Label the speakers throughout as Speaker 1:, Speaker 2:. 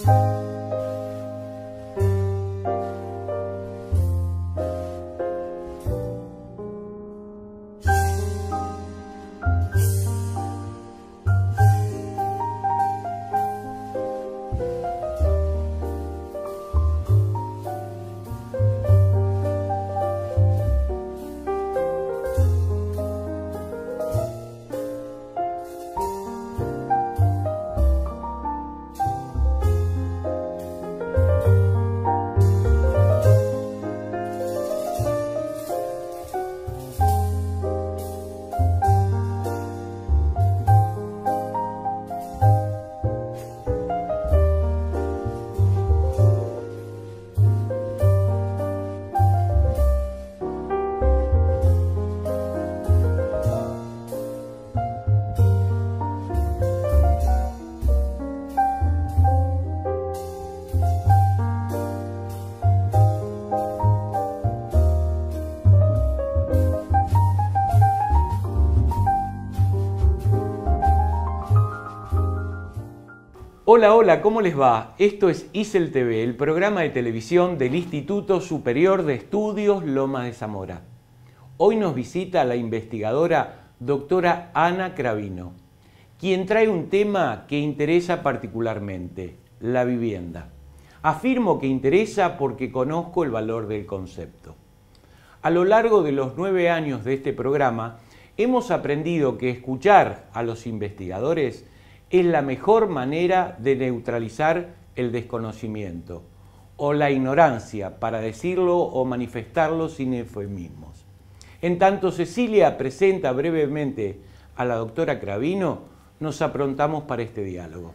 Speaker 1: thank you Hola, hola, ¿cómo les va? Esto es ISEL TV, el programa de televisión del Instituto Superior de Estudios Loma de Zamora. Hoy nos visita la investigadora doctora Ana Cravino, quien trae un tema que interesa particularmente, la vivienda. Afirmo que interesa porque conozco el valor del concepto. A lo largo de los nueve años de este programa, hemos aprendido que escuchar a los investigadores es la mejor manera de neutralizar el desconocimiento o la ignorancia, para decirlo o manifestarlo sin eufemismos. En tanto Cecilia presenta brevemente a la doctora Cravino, nos aprontamos para este diálogo.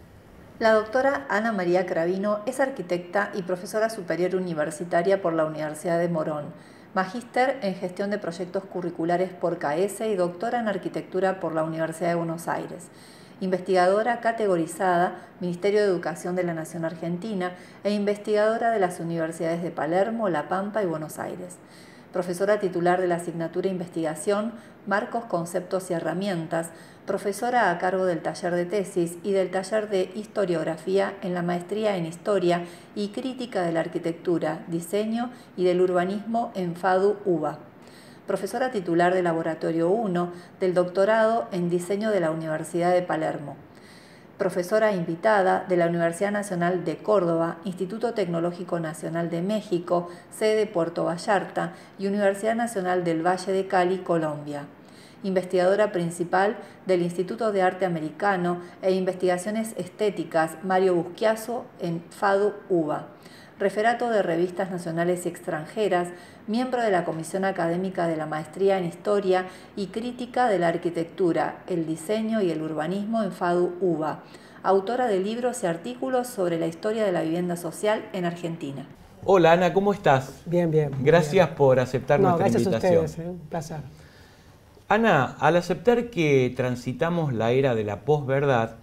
Speaker 2: La doctora Ana María Cravino es arquitecta y profesora superior universitaria por la Universidad de Morón, magíster en gestión de proyectos curriculares por CAESE y doctora en arquitectura por la Universidad de Buenos Aires investigadora categorizada, Ministerio de Educación de la Nación Argentina, e investigadora de las universidades de Palermo, La Pampa y Buenos Aires. Profesora titular de la asignatura Investigación, Marcos, Conceptos y Herramientas, profesora a cargo del taller de tesis y del taller de historiografía en la maestría en historia y crítica de la arquitectura, diseño y del urbanismo en FADU-UBA profesora titular de Laboratorio 1 del doctorado en diseño de la Universidad de Palermo, profesora invitada de la Universidad Nacional de Córdoba, Instituto Tecnológico Nacional de México, sede Puerto Vallarta y Universidad Nacional del Valle de Cali, Colombia investigadora principal del Instituto de Arte Americano e Investigaciones Estéticas Mario Busquiazo en FADU-UBA referato de revistas nacionales y extranjeras, miembro de la Comisión Académica de la Maestría en Historia y Crítica de la Arquitectura, el Diseño y el Urbanismo en FADU-UBA, autora de libros y artículos sobre la historia de la vivienda social en Argentina.
Speaker 1: Hola Ana, ¿cómo estás? Bien, bien. Gracias por aceptar nuestra gracias invitación. A ustedes,
Speaker 2: eh, un placer. Ana,
Speaker 1: al aceptar que transitamos la era de la posverdad,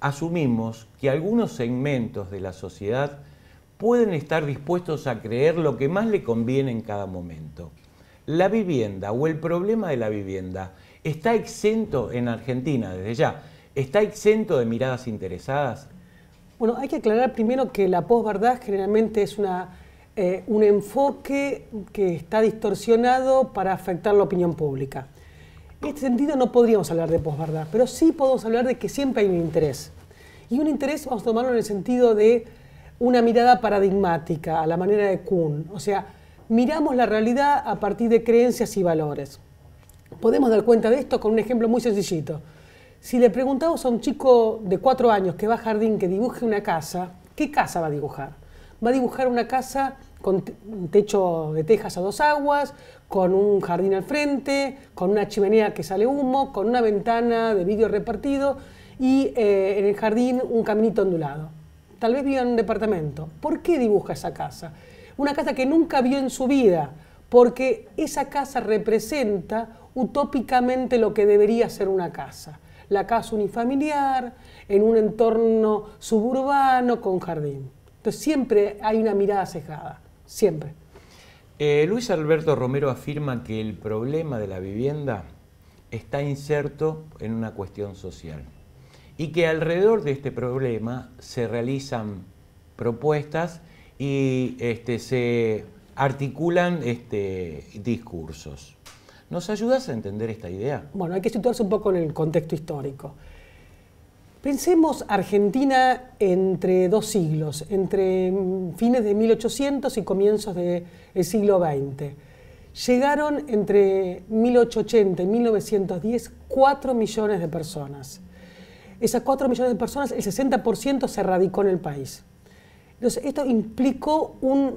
Speaker 1: asumimos que algunos segmentos de la sociedad pueden estar dispuestos a creer lo que más le conviene en cada momento. La vivienda o el problema de la vivienda está exento en Argentina desde ya, está exento de miradas interesadas.
Speaker 3: Bueno, hay que aclarar primero que la posverdad generalmente es una, eh, un enfoque que está distorsionado para afectar la opinión pública. En este sentido no podríamos hablar de posverdad, pero sí podemos hablar de que siempre hay un interés. Y un interés vamos a tomarlo en el sentido de una mirada paradigmática, a la manera de Kuhn. O sea, miramos la realidad a partir de creencias y valores. Podemos dar cuenta de esto con un ejemplo muy sencillito. Si le preguntamos a un chico de cuatro años que va a jardín que dibuje una casa, ¿qué casa va a dibujar? Va a dibujar una casa con un techo de tejas a dos aguas, con un jardín al frente, con una chimenea que sale humo, con una ventana de vidrio repartido y eh, en el jardín un caminito ondulado tal vez viva en un departamento. ¿Por qué dibuja esa casa? Una casa que nunca vio en su vida, porque esa casa representa utópicamente lo que debería ser una casa. La casa unifamiliar, en un entorno suburbano, con jardín. Entonces siempre hay una mirada cejada, siempre.
Speaker 1: Eh, Luis Alberto Romero afirma que el problema de la vivienda está inserto en una cuestión social y que alrededor de este problema se realizan propuestas y este, se articulan este, discursos. ¿Nos ayudas a entender esta idea?
Speaker 3: Bueno, hay que situarse un poco en el contexto histórico. Pensemos Argentina entre dos siglos, entre fines de 1800 y comienzos del siglo XX. Llegaron entre 1880 y 1910 cuatro millones de personas. Esas 4 millones de personas, el 60% se radicó en el país. Entonces, esto implicó un,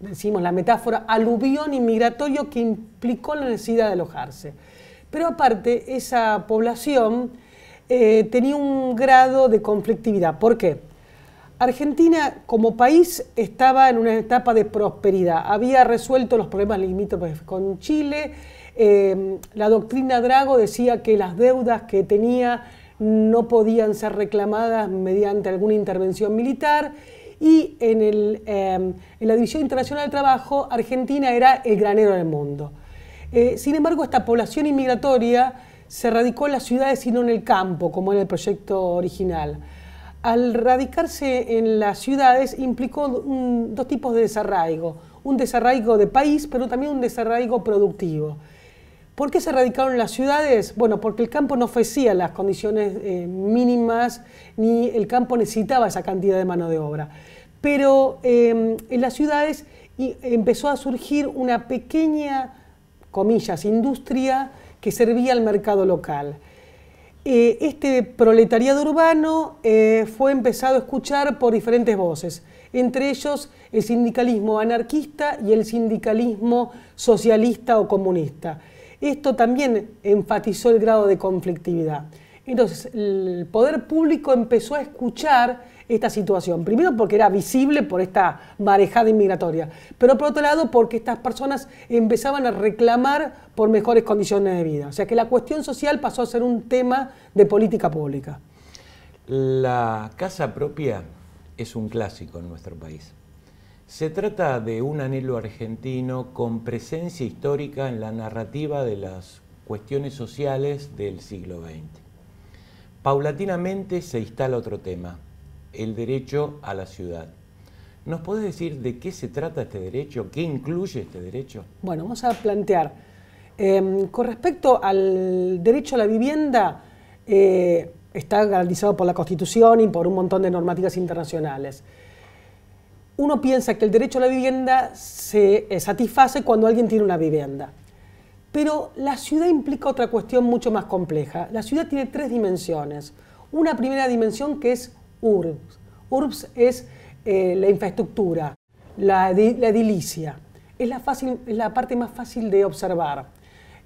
Speaker 3: decimos la metáfora, aluvión inmigratorio que implicó la necesidad de alojarse. Pero aparte, esa población eh, tenía un grado de conflictividad. ¿Por qué? Argentina como país estaba en una etapa de prosperidad. Había resuelto los problemas limítrofes con Chile. Eh, la doctrina Drago decía que las deudas que tenía no podían ser reclamadas mediante alguna intervención militar. Y en, el, em, la División Internacional del Trabajo, Argentina era el granero del mundo. Eh, sin embargo, esta población inmigratoria se radicó en las ciudades y no en el campo, como en el proyecto original. Al radicarse en las ciudades implicó dos tipos de desarraigo. Un desarraigo de país, pero también un desarraigo productivo. ¿Por qué se radicaron en las ciudades? Bueno, porque el campo no ofrecía las condiciones eh, mínimas ni el campo necesitaba esa cantidad de mano de obra. Pero em, en las ciudades empezó a surgir una pequeña, comillas, industria que servía al mercado local. Eh, este proletariado urbano eh, fue empezado a escuchar por diferentes voces entre ellos el sindicalismo anarquista y el sindicalismo socialista o comunista. Esto también enfatizó el grado de conflictividad. Entonces, el poder público empezó a escuchar esta situación. Primero porque era visible por esta marejada inmigratoria, pero por otro lado porque estas personas empezaban a reclamar por mejores condiciones de vida. O sea que la cuestión social pasó a ser un tema de política pública.
Speaker 1: La casa propia es un clásico en nuestro país. Se trata de un anhelo argentino con presencia histórica en la narrativa de las cuestiones sociales del siglo XX. Paulatinamente se instala otro tema, el derecho a la ciudad. ¿Nos podés decir de qué se trata este derecho? ¿Qué incluye este derecho?
Speaker 3: Bueno, vamos a plantear. Em, con respecto al derecho a la vivienda, eh, está garantizado por la Constitución y por un montón de normativas internacionales uno piensa que el derecho a la vivienda se eh, satisface cuando alguien tiene una vivienda. Pero la ciudad implica otra cuestión mucho más compleja. La ciudad tiene tres dimensiones. Una primera dimensión que es URBS. URBS es eh, la infraestructura, la, edilicia. Es la, parte más fácil de observar.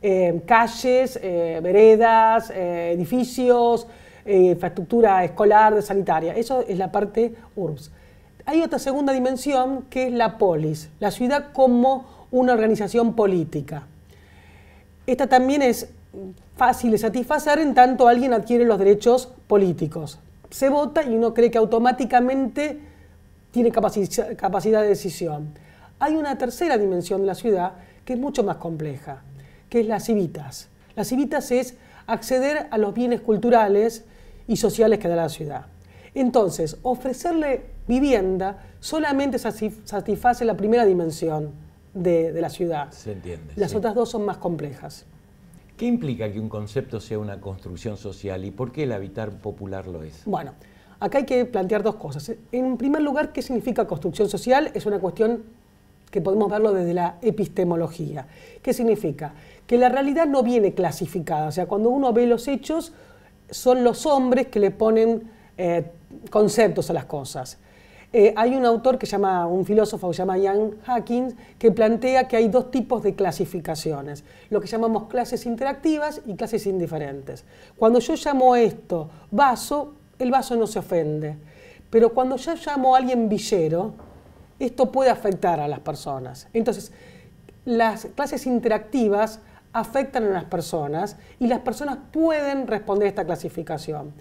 Speaker 3: Eh, calles, veredas, edificios, infraestructura escolar, sanitaria. Eso es la parte URBS hay otra segunda dimensión que es la polis, la ciudad como una organización política. Esta también es fácil de satisfacer en tanto alguien adquiere los derechos políticos. Se vota y uno cree que automáticamente tiene capacidad de decisión. Hay una tercera dimensión de la ciudad que es mucho más compleja, que es las civitas. Las civitas es acceder a los bienes culturales y sociales que da la ciudad. Entonces, ofrecerle vivienda solamente satisface la primera dimensión de, la ciudad.
Speaker 1: Se entiende. Las
Speaker 3: otras dos son más complejas.
Speaker 1: ¿Qué implica que un concepto sea una construcción social y por qué el habitar popular lo es?
Speaker 3: Bueno, acá hay que plantear dos cosas. En primer lugar, ¿qué significa construcción social? Es una cuestión que podemos verlo desde la epistemología. ¿Qué significa? Que la realidad no viene clasificada. O sea, cuando uno ve los hechos, son los hombres que le ponen eh, conceptos a las cosas. Eh, hay un autor que llama, un filósofo que se llama Ian Hawkins, que plantea que hay dos tipos de clasificaciones, lo que llamamos clases interactivas y clases indiferentes. Cuando yo llamo esto vaso, el vaso no se ofende, pero cuando yo llamo a alguien villero, esto puede afectar a las personas. Entonces, las clases interactivas afectan a las personas y las personas pueden responder a esta clasificación.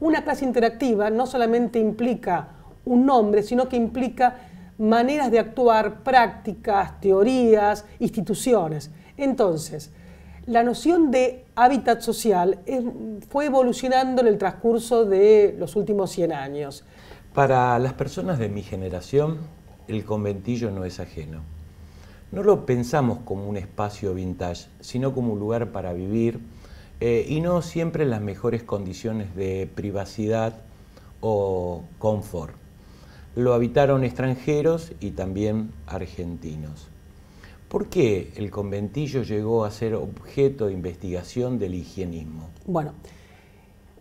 Speaker 3: Una clase interactiva no solamente implica un nombre, sino que implica maneras de actuar, prácticas, teorías, instituciones. Entonces, la noción de hábitat social fue evolucionando en el transcurso de los últimos 100 años.
Speaker 1: Para las personas de mi generación, el conventillo no es ajeno. No lo pensamos como un espacio vintage, sino como un lugar para vivir eh, y no siempre en las mejores condiciones de privacidad o confort lo habitaron extranjeros y también argentinos. ¿Por qué el conventillo llegó a ser objeto de investigación del higienismo?
Speaker 3: Bueno,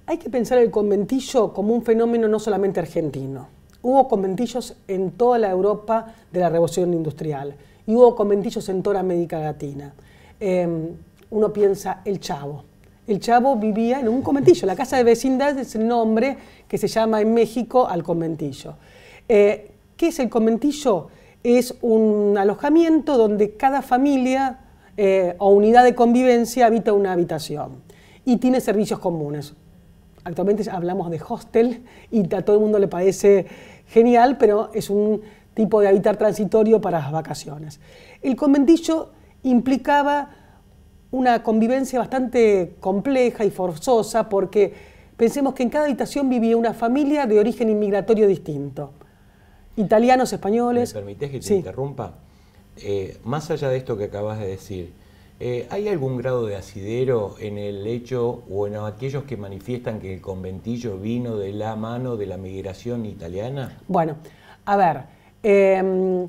Speaker 3: hay que pensar el conventillo como un fenómeno no solamente argentino. Hubo conventillos en toda la Europa de la Revolución Industrial y hubo conventillos en toda América Latina. Em, uno piensa el chavo. El chavo vivía en un conventillo. La casa de vecindad es el nombre que se llama en México al conventillo. Eh, ¿Qué es el conventillo? Es un alojamiento donde cada familia eh, o unidad de convivencia habita una habitación y tiene servicios comunes. Actualmente hablamos de hostel y a todo el mundo le parece genial, pero es un tipo de habitar transitorio para las vacaciones. El conventillo implicaba una convivencia bastante compleja y forzosa porque pensemos que en cada habitación vivía una familia de origen inmigratorio distinto italianos, españoles. ¿Me permitís que te interrumpa?
Speaker 1: Eh, más allá de esto que acabas de decir, eh, ¿hay algún grado de asidero en el hecho o en aquellos que manifiestan que el conventillo vino de la mano de la migración italiana?
Speaker 3: Bueno, a ver, em,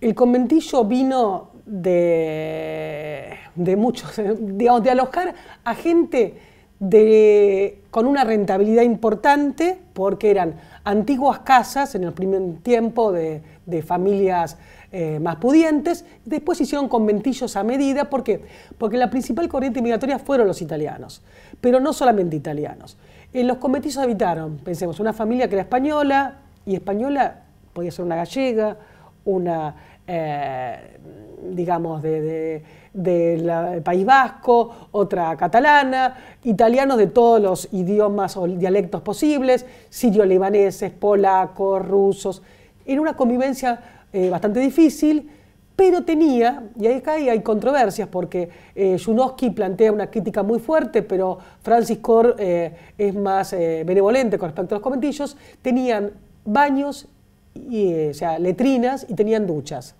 Speaker 3: el conventillo vino de, muchos, digamos, de alojar a gente de, con una rentabilidad importante porque eran antiguas casas en el primer tiempo de, familias eh, más pudientes, después hicieron conventillos a medida, ¿por qué? Porque la principal corriente migratoria fueron los italianos, pero no solamente italianos. En eh, los conventillos habitaron, pensemos, una familia que era española, y española podía ser una gallega, una... Eh, digamos, del País Vasco, otra catalana, italianos de todos los idiomas o dialectos posibles, sirio lebaneses polacos, rusos. Era una convivencia eh, bastante difícil, pero tenía, y ahí hay, hay controversias, porque eh, plantea una crítica muy fuerte, pero Francis Kor eh, es más eh, benevolente con respecto a los comentillos, tenían baños, y, o sea, letrinas y tenían duchas.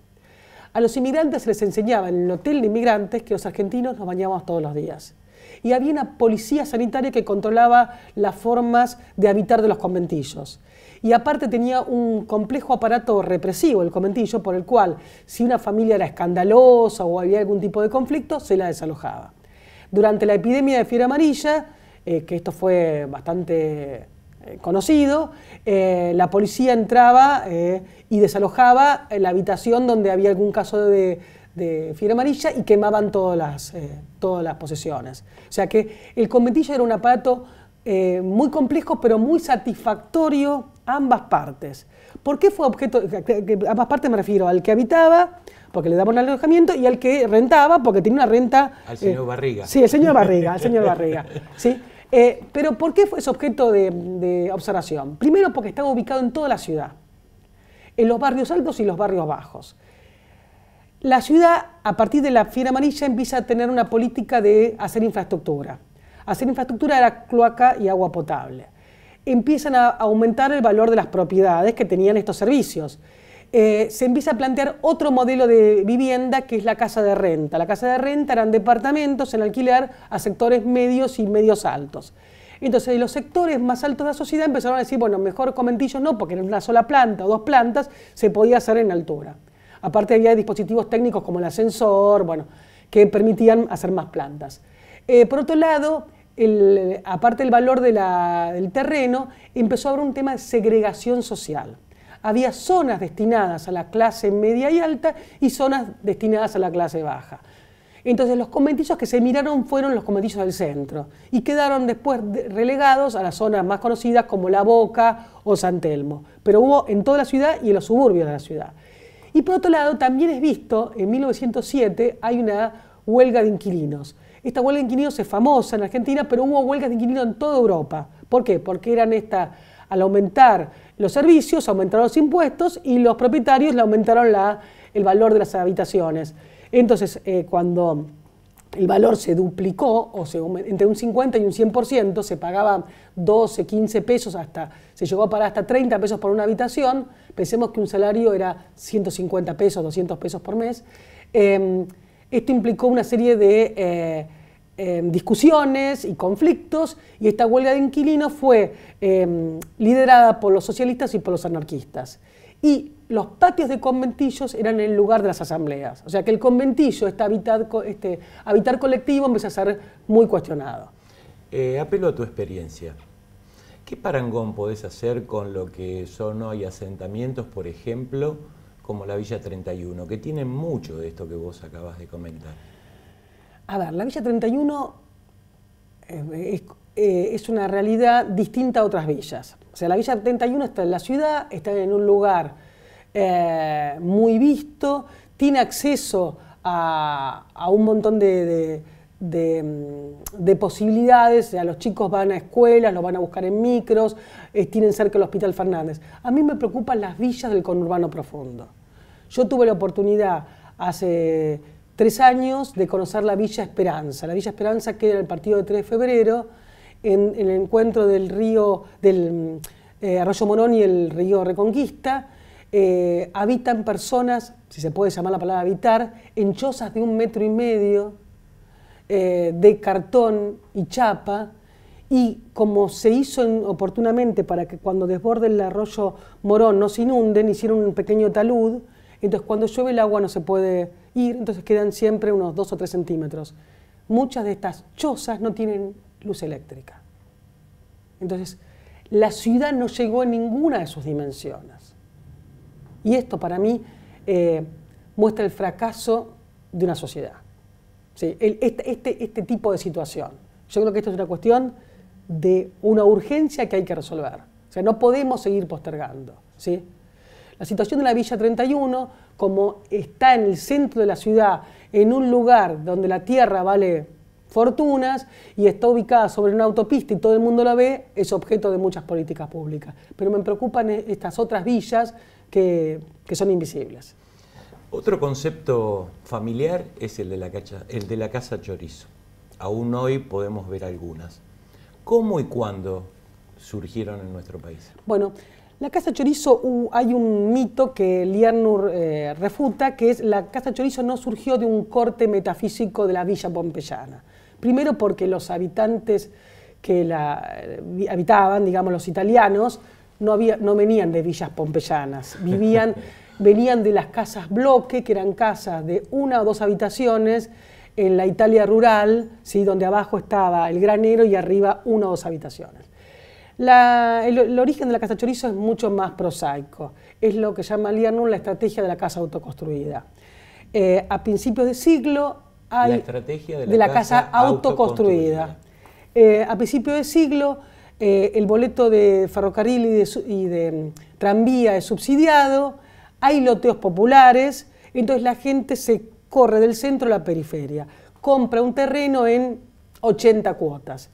Speaker 3: A los inmigrantes les enseñaba en el hotel de inmigrantes que los argentinos nos bañábamos todos los días. Y había una policía sanitaria que controlaba las formas de habitar de los conventillos. Y aparte tenía un complejo aparato represivo, el conventillo, por el cual si una familia era escandalosa o había algún tipo de conflicto, se la desalojaba. Durante la epidemia de fiebre amarilla, eh, que esto fue bastante eh, conocido, eh, la policía entraba eh, y desalojaba la habitación donde había algún caso de, de fiebre amarilla y quemaban todas las, todas las posesiones. O sea que el cometillo era un aparato muy complejo, pero muy satisfactorio a ambas partes. ¿Por qué fue objeto, a ambas partes me refiero, al que habitaba, porque le daban alojamiento, y al que rentaba, porque tenía una renta... Al señor
Speaker 1: Barriga. Sí, el señor Barriga, al
Speaker 3: señor Barriga. ¿sí? Eh, pero ¿por qué es objeto de, observación? Primero porque estaba ubicado en toda la ciudad, en los barrios altos y los barrios bajos. La ciudad, a partir de la fiera amarilla, empieza a tener una política de hacer infraestructura. Hacer infraestructura era cloaca y agua potable. Empiezan a aumentar el valor de las propiedades que tenían estos servicios. Eh, se empieza a plantear otro modelo de vivienda que es la casa de renta. La casa de renta eran departamentos en alquiler a sectores medios y medios altos. Entonces, los sectores más altos de la sociedad empezaron a decir, bueno, mejor comentillos no, porque en una sola planta o dos plantas se podía hacer en altura. Aparte había dispositivos técnicos como el ascensor, bueno, que permitían hacer más plantas. Eh, por otro lado, aparte del valor del terreno, empezó a haber un tema de segregación social había zonas destinadas a la clase media y alta y zonas destinadas a la clase baja. Entonces los conventillos que se miraron fueron los conventillos del centro y quedaron después relegados a las zonas más conocidas como La Boca o San Telmo, pero hubo en toda la ciudad y en los suburbios de la ciudad. Y por otro lado, también es visto, en 1907 hay una huelga de inquilinos. Esta huelga de inquilinos es famosa en Argentina, pero hubo huelgas de inquilinos en toda Europa. ¿Por qué? Porque eran estas, al aumentar los servicios, aumentaron los impuestos y los propietarios le aumentaron la, el valor de las habitaciones. Entonces, eh, cuando el valor se duplicó, o se, entre un 50 y un 100%, se pagaba 12, 15 pesos, hasta, se llegó a pagar hasta 30 pesos por una habitación, pensemos que un salario era 150 pesos, 200 pesos por mes, em, esto implicó una serie de... Eh, Em, discusiones y conflictos, y esta huelga de inquilinos fue em, liderada por los socialistas y por los anarquistas. Y los patios de conventillos eran el lugar de las asambleas. O sea que el conventillo, este, este habitar, colectivo, empezó a ser muy cuestionado.
Speaker 1: Eh, apelo a tu experiencia. ¿Qué parangón podés hacer con lo que son hoy asentamientos, por ejemplo, como la Villa 31, que tiene mucho de esto que vos acabas de comentar?
Speaker 3: A ver, la Villa 31 eh, eh, es, una realidad distinta a otras villas. O sea, la Villa 31 está en la ciudad, está en un lugar eh, muy visto, tiene acceso a, un montón mm, de, posibilidades, o sea, los chicos van a escuelas, los van a buscar en micros, tienen cerca el Hospital Fernández. A mí me preocupan las villas del conurbano profundo. Yo tuve la oportunidad hace tres años de conocer la Villa Esperanza. La Villa Esperanza queda en el partido de 3 de febrero, en, el encuentro del río, del eh, Arroyo Morón y el río Reconquista. Eh, habitan personas, si se puede llamar la palabra habitar, en chozas de un metro y medio, eh, de cartón y chapa, y como se hizo oportunamente para que cuando desborde el arroyo Morón no se inunden, hicieron un pequeño talud, entonces cuando llueve el agua no se puede ir, entonces quedan siempre unos 2 o 3 centímetros. Muchas de estas chozas no tienen luz eléctrica. Entonces, la ciudad no llegó a ninguna de sus dimensiones. Y esto para mí eh, muestra el fracaso de una sociedad. Este, este, este, tipo de situación. Yo creo que esto es una cuestión de una urgencia que hay que resolver. O sea, no podemos seguir postergando. La situación de la Villa 31 como está en el centro de la ciudad, en un lugar donde la tierra vale fortunas y está ubicada sobre una autopista y todo el mundo la ve, es objeto de muchas políticas públicas. Pero me preocupan e-, estas otras villas que, son invisibles.
Speaker 1: Otro concepto familiar es el de, la casa, el de la casa chorizo. Aún hoy podemos ver algunas. ¿Cómo y cuándo surgieron en nuestro país?
Speaker 3: Bueno, la Casa Chorizo, hay un mito que Liernur eh, refuta, que es la Casa Chorizo no surgió de un corte metafísico de la villa pompeyana. Primero porque los habitantes que la eh, habitaban, digamos los italianos, no, no venían de villas pompeyanas, vivían, venían de las casas bloque, que eran casas de una o dos habitaciones, en la Italia rural, ¿sí? donde abajo estaba el granero y arriba una o dos habitaciones el, origen de la casa chorizo es mucho más prosaico. Es lo que llama Liernur la estrategia de la casa autoconstruida. Eh, a principios de siglo hay... La
Speaker 1: estrategia de la, casa, autoconstruida.
Speaker 3: Eh, a principios de siglo eh, el boleto de ferrocarril y de, y de mm, tranvía es subsidiado, hay loteos populares, entonces la gente se corre del centro a la periferia, compra un terreno en 80 cuotas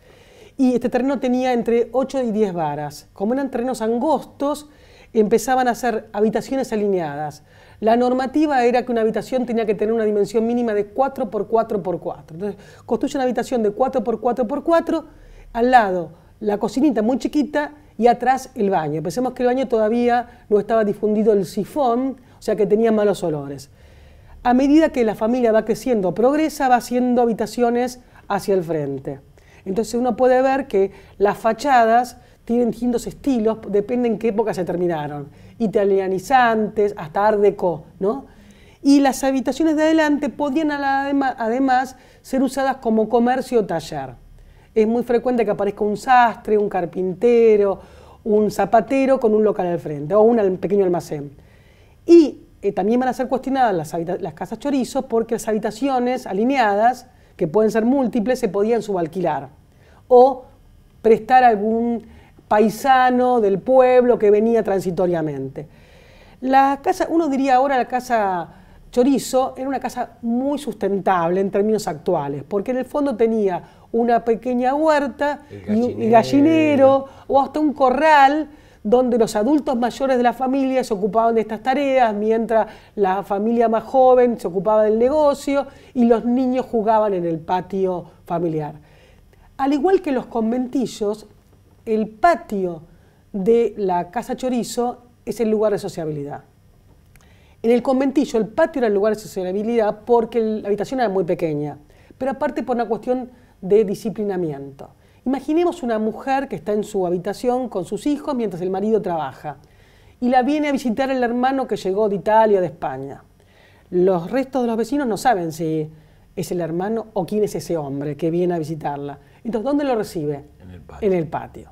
Speaker 3: y este terreno tenía entre 8 y 10 varas. Como eran terrenos angostos, empezaban a ser habitaciones alineadas. La normativa era que una habitación tenía que tener una dimensión mínima de 4 por 4 por 4. Entonces, construye una habitación de 4 por 4 por 4, al lado la cocinita muy chiquita y atrás el baño. Pensemos que el baño todavía no estaba difundido el sifón, o sea que tenía malos olores. A medida que la familia va creciendo, progresa, va haciendo habitaciones hacia el frente. Entonces uno puede ver que las fachadas tienen distintos estilos, depende en qué época se terminaron. Italianizantes, hasta Art Deco, ¿no? Y las habitaciones de adelante podían además ser usadas como comercio o taller. Es muy frecuente que aparezca un sastre, un carpintero, un zapatero con un local al frente o un pequeño almacén. Y eh, también van a ser cuestionadas las, las casas chorizos porque las habitaciones alineadas que pueden ser múltiples, se podían subalquilar. O prestar a algún paisano del pueblo que venía transitoriamente. La casa, uno diría ahora la casa Chorizo era una casa muy sustentable en términos actuales, porque en el fondo tenía una pequeña huerta, y gallinero o hasta un corral donde los adultos mayores de la familia se ocupaban de estas tareas, mientras la familia más joven se ocupaba del negocio y los niños jugaban en el patio familiar. Al igual que los conventillos, el patio de la Casa Chorizo es el lugar de sociabilidad. En el conventillo el patio era el lugar de sociabilidad porque la habitación era muy pequeña, pero aparte por una cuestión de disciplinamiento. Imaginemos una mujer que está en su habitación con sus hijos mientras el marido trabaja y la viene a visitar el hermano que llegó de Italia o de España. Los restos de los vecinos no saben si es el hermano o quién es ese hombre que viene a visitarla. Entonces, ¿dónde lo recibe? En el patio. En, el patio.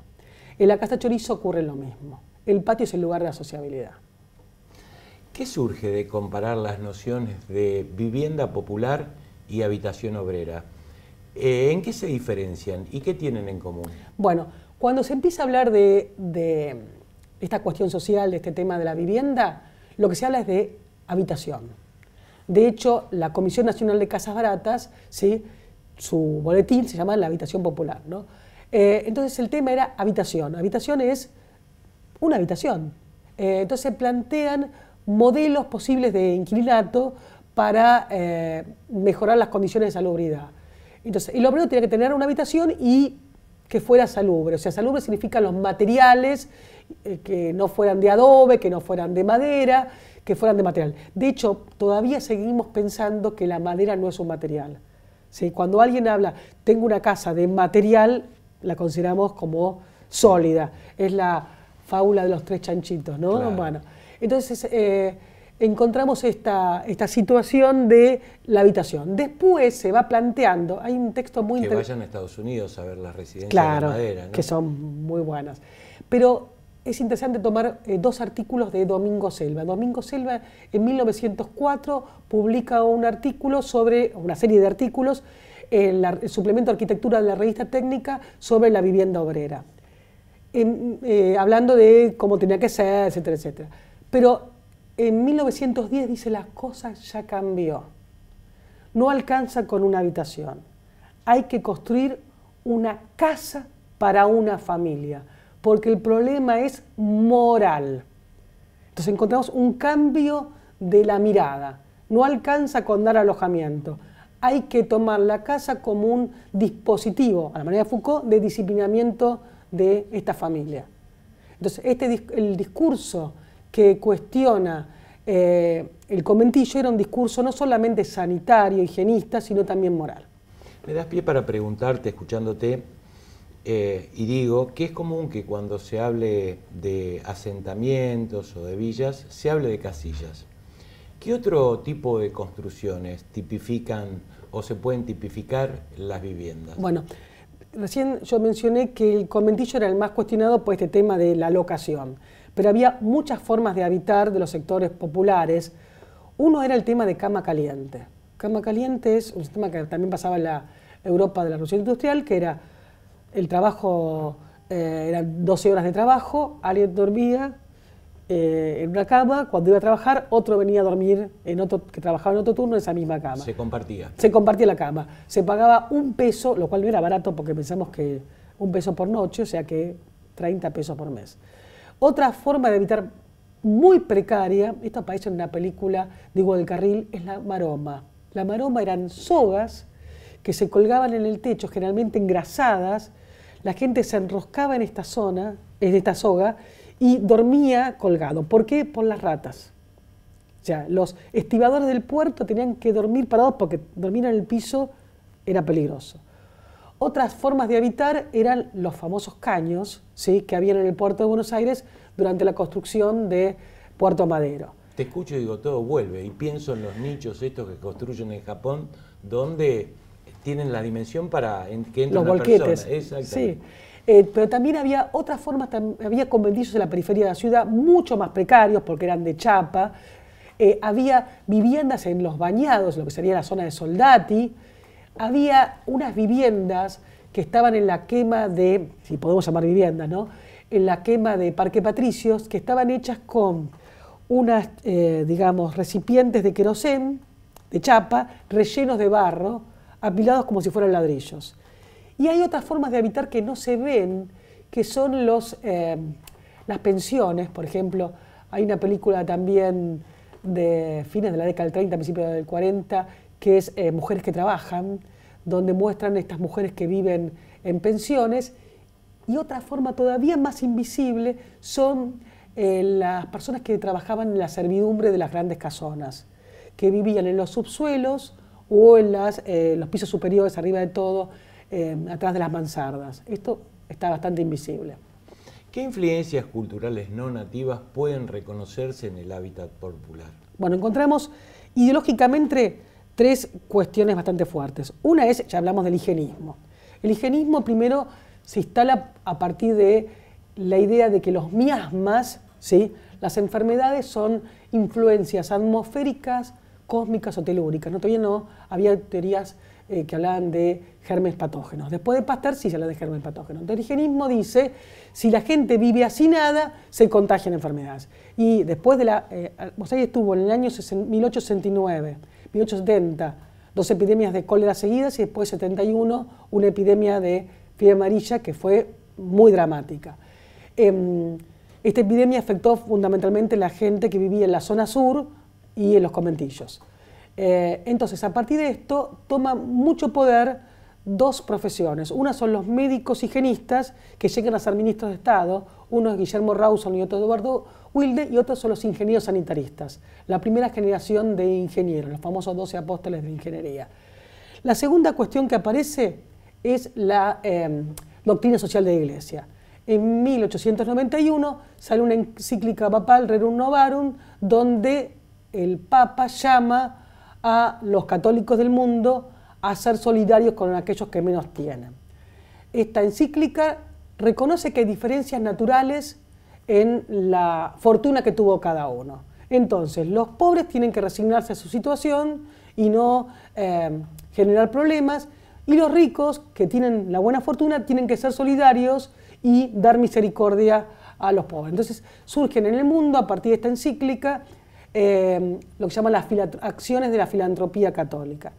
Speaker 3: en la Casa Chorizo ocurre lo mismo. El patio es el lugar de la sociabilidad.
Speaker 1: ¿Qué surge de comparar las nociones de vivienda popular y habitación obrera? Eh, ¿En qué se diferencian y qué tienen en común?
Speaker 3: Bueno, cuando se empieza a hablar de, esta cuestión social, de este tema de la vivienda, lo que se habla es de habitación. De hecho, la Comisión Nacional de Casas Baratas, su boletín se llama La Habitación Popular. Eh, entonces el tema era habitación. Habitación es una habitación. Eh, entonces entonces plantean modelos posibles de inquilinato para mejorar las condiciones de salubridad entonces, lo primero tenía que tener una habitación y que fuera salubre. O sea, salubre significa los materiales eh, que no fueran de adobe, que no fueran de madera, que fueran de material. De hecho, todavía seguimos pensando que la madera no es un material. Si Cuando alguien habla, tengo una casa de material, la consideramos como sólida. Es la fábula de los tres chanchitos, ¿no? Bueno, entonces... Eh, encontramos esta, esta situación de la habitación. Después se va planteando, hay un texto muy interesante. Que vayan a
Speaker 1: Estados Unidos a ver las
Speaker 3: residencias de madera. ¿no? que son muy buenas. Pero es interesante tomar eh, dos artículos de Domingo Selva. Domingo Selva en 1904 publica un artículo sobre, una serie de artículos, en el suplemento de arquitectura de la revista técnica sobre la vivienda obrera. Eh, hablando de cómo tenía que ser, etcétera, etcétera. Pero en 1910 dice las cosas ya cambió. No alcanza con una habitación. Hay que construir una casa para una familia, porque el problema es moral. Entonces encontramos un cambio de la mirada. No alcanza con dar alojamiento. Hay que tomar la casa como un dispositivo, a la manera de Foucault, de disciplinamiento de esta familia. Entonces, este, el discurso que cuestiona eh, el comentillo era un discurso no solamente sanitario, higienista, sino también moral.
Speaker 1: Me das pie para preguntarte, escuchándote, eh, y digo que es común que cuando se hable de asentamientos o de villas, se hable de casillas. ¿Qué otro tipo de construcciones tipifican o se pueden tipificar las viviendas? Bueno,
Speaker 3: recién yo mencioné que el comentillo era el más cuestionado por este tema de la locación pero había muchas formas de habitar de los sectores populares. Uno era el tema de cama caliente. Cama caliente es un sistema que también pasaba en la Europa de la Revolución Industrial, que era el trabajo, eh, eran 12 horas de trabajo, alguien dormía eh, en una cama, cuando iba a trabajar, otro venía a dormir, en otro, que trabajaba en otro turno, en esa misma cama. Se compartía. Se compartía la cama. Se pagaba un peso, lo cual no era barato porque pensamos que un peso por noche, o sea que 30 pesos por mes. Otra forma de evitar muy precaria, esto aparece en una película de del Carril, es la maroma. La maroma eran sogas que se colgaban en el techo, generalmente engrasadas. La gente se enroscaba en esta zona, en esta soga, y dormía colgado. ¿Por qué? Por las ratas. O sea, los estibadores del puerto tenían que dormir parados porque dormir en el piso era peligroso. Otras formas de habitar eran los famosos caños ¿sí? que habían en el puerto de Buenos Aires durante la construcción de Puerto Madero.
Speaker 1: Te escucho y digo, todo vuelve. Y pienso en los nichos estos que construyen en Japón, donde tienen la dimensión para que entren los bolquetes. Sí.
Speaker 3: Eh, pero también había otras formas, había conventillos en la periferia de la ciudad mucho más precarios porque eran de chapa. Eh, había viviendas en los bañados, lo que sería la zona de Soldati, había unas viviendas que estaban en la quema de, si podemos llamar viviendas, ¿no? En la quema de Parque Patricios, que estaban hechas con unas, eh, digamos, recipientes de querosén, de chapa, rellenos de barro, apilados como si fueran ladrillos. Y hay otras formas de habitar que no se ven, que son los, eh, las pensiones, por ejemplo. Hay una película también de fines de la década del 30, principios del 40, que es eh, Mujeres que Trabajan, donde muestran estas mujeres que viven en pensiones. Y otra forma todavía más invisible son eh, las personas que trabajaban en la servidumbre de las grandes casonas, que vivían en los subsuelos o en las, eh, los pisos superiores, arriba de todo, atrás de las mansardas. Esto está bastante invisible.
Speaker 1: ¿Qué influencias culturales no nativas pueden reconocerse en el hábitat popular?
Speaker 3: Bueno, encontramos ideológicamente tres cuestiones bastante fuertes. Una es, ya hablamos del higienismo. El higienismo primero se instala a partir de la idea de que los miasmas, ¿sí? las enfermedades son influencias atmosféricas, cósmicas o telúricas. No, todavía no había teorías eh, que hablaban de germes patógenos. Después de Pasteur sí se habla de germes patógenos. Entonces, el higienismo dice, si la gente vive así nada, se contagian enfermedades. Y después de la... Eh, estuvo en el año 1869 1870, dos epidemias de cólera seguidas y después 71 una epidemia de fiebre amarilla que fue muy dramática. Em, esta epidemia afectó fundamentalmente a la gente que vivía en la zona sur y en los comentillos. Eh, entonces, a partir de esto, toma mucho poder dos profesiones. Una son los médicos higienistas que llegan a ser ministros de Estado. Uno es Guillermo Rawson y otro Eduardo Wilde y otros son los ingenieros sanitaristas. La primera generación de ingenieros, los famosos 12 apóstoles de ingeniería. La segunda cuestión que aparece es la em, doctrina social de la Iglesia. En 1891 sale una encíclica papal, Rerum Novarum, donde el Papa llama a los católicos del mundo a ser solidarios con aquellos que menos tienen. Esta encíclica reconoce que hay diferencias naturales en la fortuna que tuvo cada uno. Entonces, los pobres tienen que resignarse a su situación y no eh, generar problemas, y los ricos, que tienen la buena fortuna, tienen que ser solidarios y dar misericordia a los pobres. Entonces, surgen en el mundo, a partir de esta encíclica, eh, lo que llaman las acciones de la filantropía católica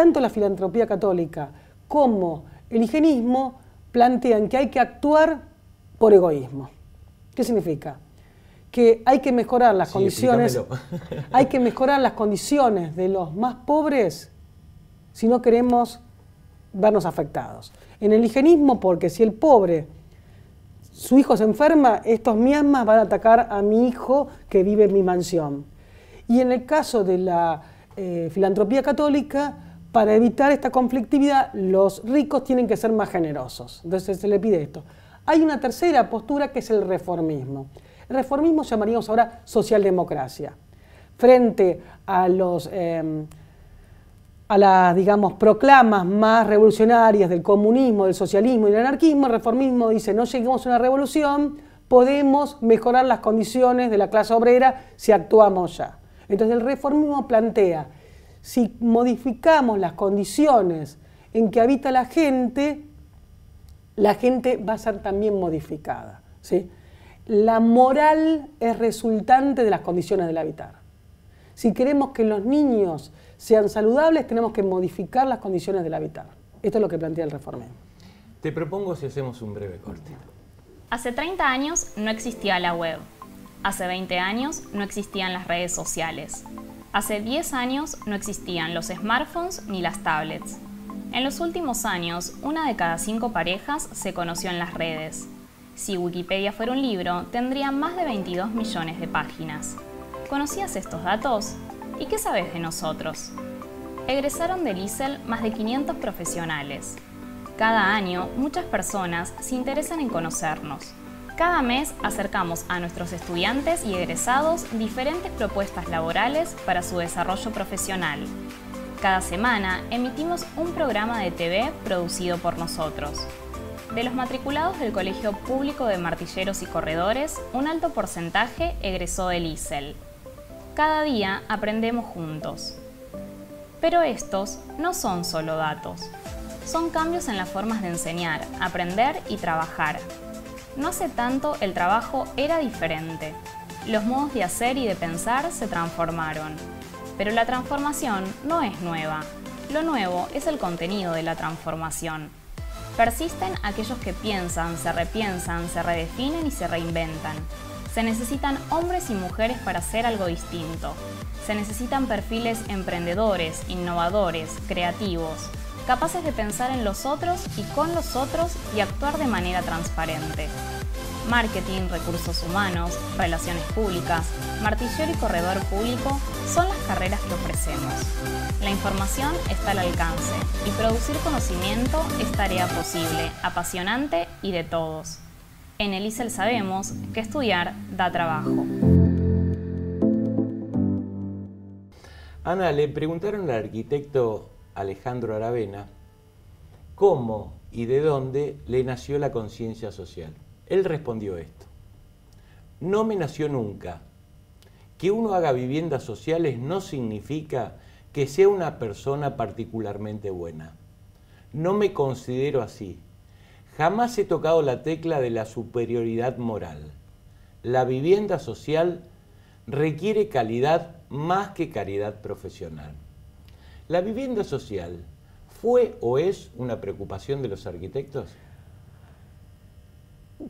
Speaker 3: tanto la filantropía católica como el higienismo plantean que hay que actuar por egoísmo. ¿Qué significa? Que hay que mejorar las condiciones, hay que mejorar las condiciones de los más pobres si no queremos vernos afectados. En el higienismo, porque si el pobre, su hijo se enferma, estos miasmas van a atacar a mi hijo que vive en mi mansión. Y en el caso de la eh, filantropía católica, para evitar esta conflictividad, los ricos tienen que ser más generosos. Entonces se le pide esto. Hay una tercera postura que es el reformismo. El reformismo llamaríamos ahora socialdemocracia. Frente a los... Em, a las, digamos, proclamas más revolucionarias del comunismo, del socialismo y del anarquismo, el reformismo dice, no lleguemos a una revolución, podemos mejorar las condiciones de la clase obrera si actuamos ya. Entonces el reformismo plantea si modificamos las condiciones en que habita la gente, la gente va a ser también modificada. La moral es resultante de las condiciones del habitar. Si queremos que los niños sean saludables, tenemos que modificar las condiciones del habitar. Esto es lo que plantea el reforme.
Speaker 1: Te propongo si hacemos un breve corte.
Speaker 4: Hace 30 años no existía la web. Hace 20 años no existían las redes sociales. Hace 10 años no existían los smartphones ni las tablets. En los últimos años, una de cada cinco parejas se conoció en las redes. Si Wikipedia fuera un libro, tendría más de 22 millones de páginas. ¿Conocías estos datos? ¿Y qué sabes de nosotros? Egresaron de ISEL más de 500 profesionales. Cada año, muchas personas se interesan en conocernos, cada mes acercamos a nuestros estudiantes y egresados diferentes propuestas laborales para su desarrollo profesional. Cada semana emitimos un programa de TV producido por nosotros. De los matriculados del Colegio Público de Martilleros y Corredores, un alto porcentaje egresó del ISEL. Cada día aprendemos juntos. Pero estos no son solo datos, son cambios en las formas de enseñar, aprender y trabajar. No hace tanto el trabajo era diferente. Los modos de hacer y de pensar se transformaron. Pero la transformación no es nueva. Lo nuevo es el contenido de la transformación. Persisten aquellos que piensan, se repiensan, se redefinen y se reinventan. Se necesitan hombres y mujeres para hacer algo distinto. Se necesitan perfiles emprendedores, innovadores, creativos, capaces de pensar en los otros y con los otros y actuar de manera transparente. Marketing, recursos humanos, relaciones públicas, martillero y corredor público son las carreras que ofrecemos. La información está al alcance y producir conocimiento es tarea posible, apasionante y de todos. En el ISEL sabemos que estudiar da trabajo.
Speaker 1: Ana, le preguntaron al arquitecto Alejandro Aravena, cómo y de dónde le nació la conciencia social. Él respondió esto. No me nació nunca. Que uno haga viviendas sociales no significa que sea una persona particularmente buena. No me considero así. Jamás he tocado la tecla de la superioridad moral. La vivienda social requiere calidad más que caridad profesional. ¿La vivienda social fue o es una preocupación de los arquitectos?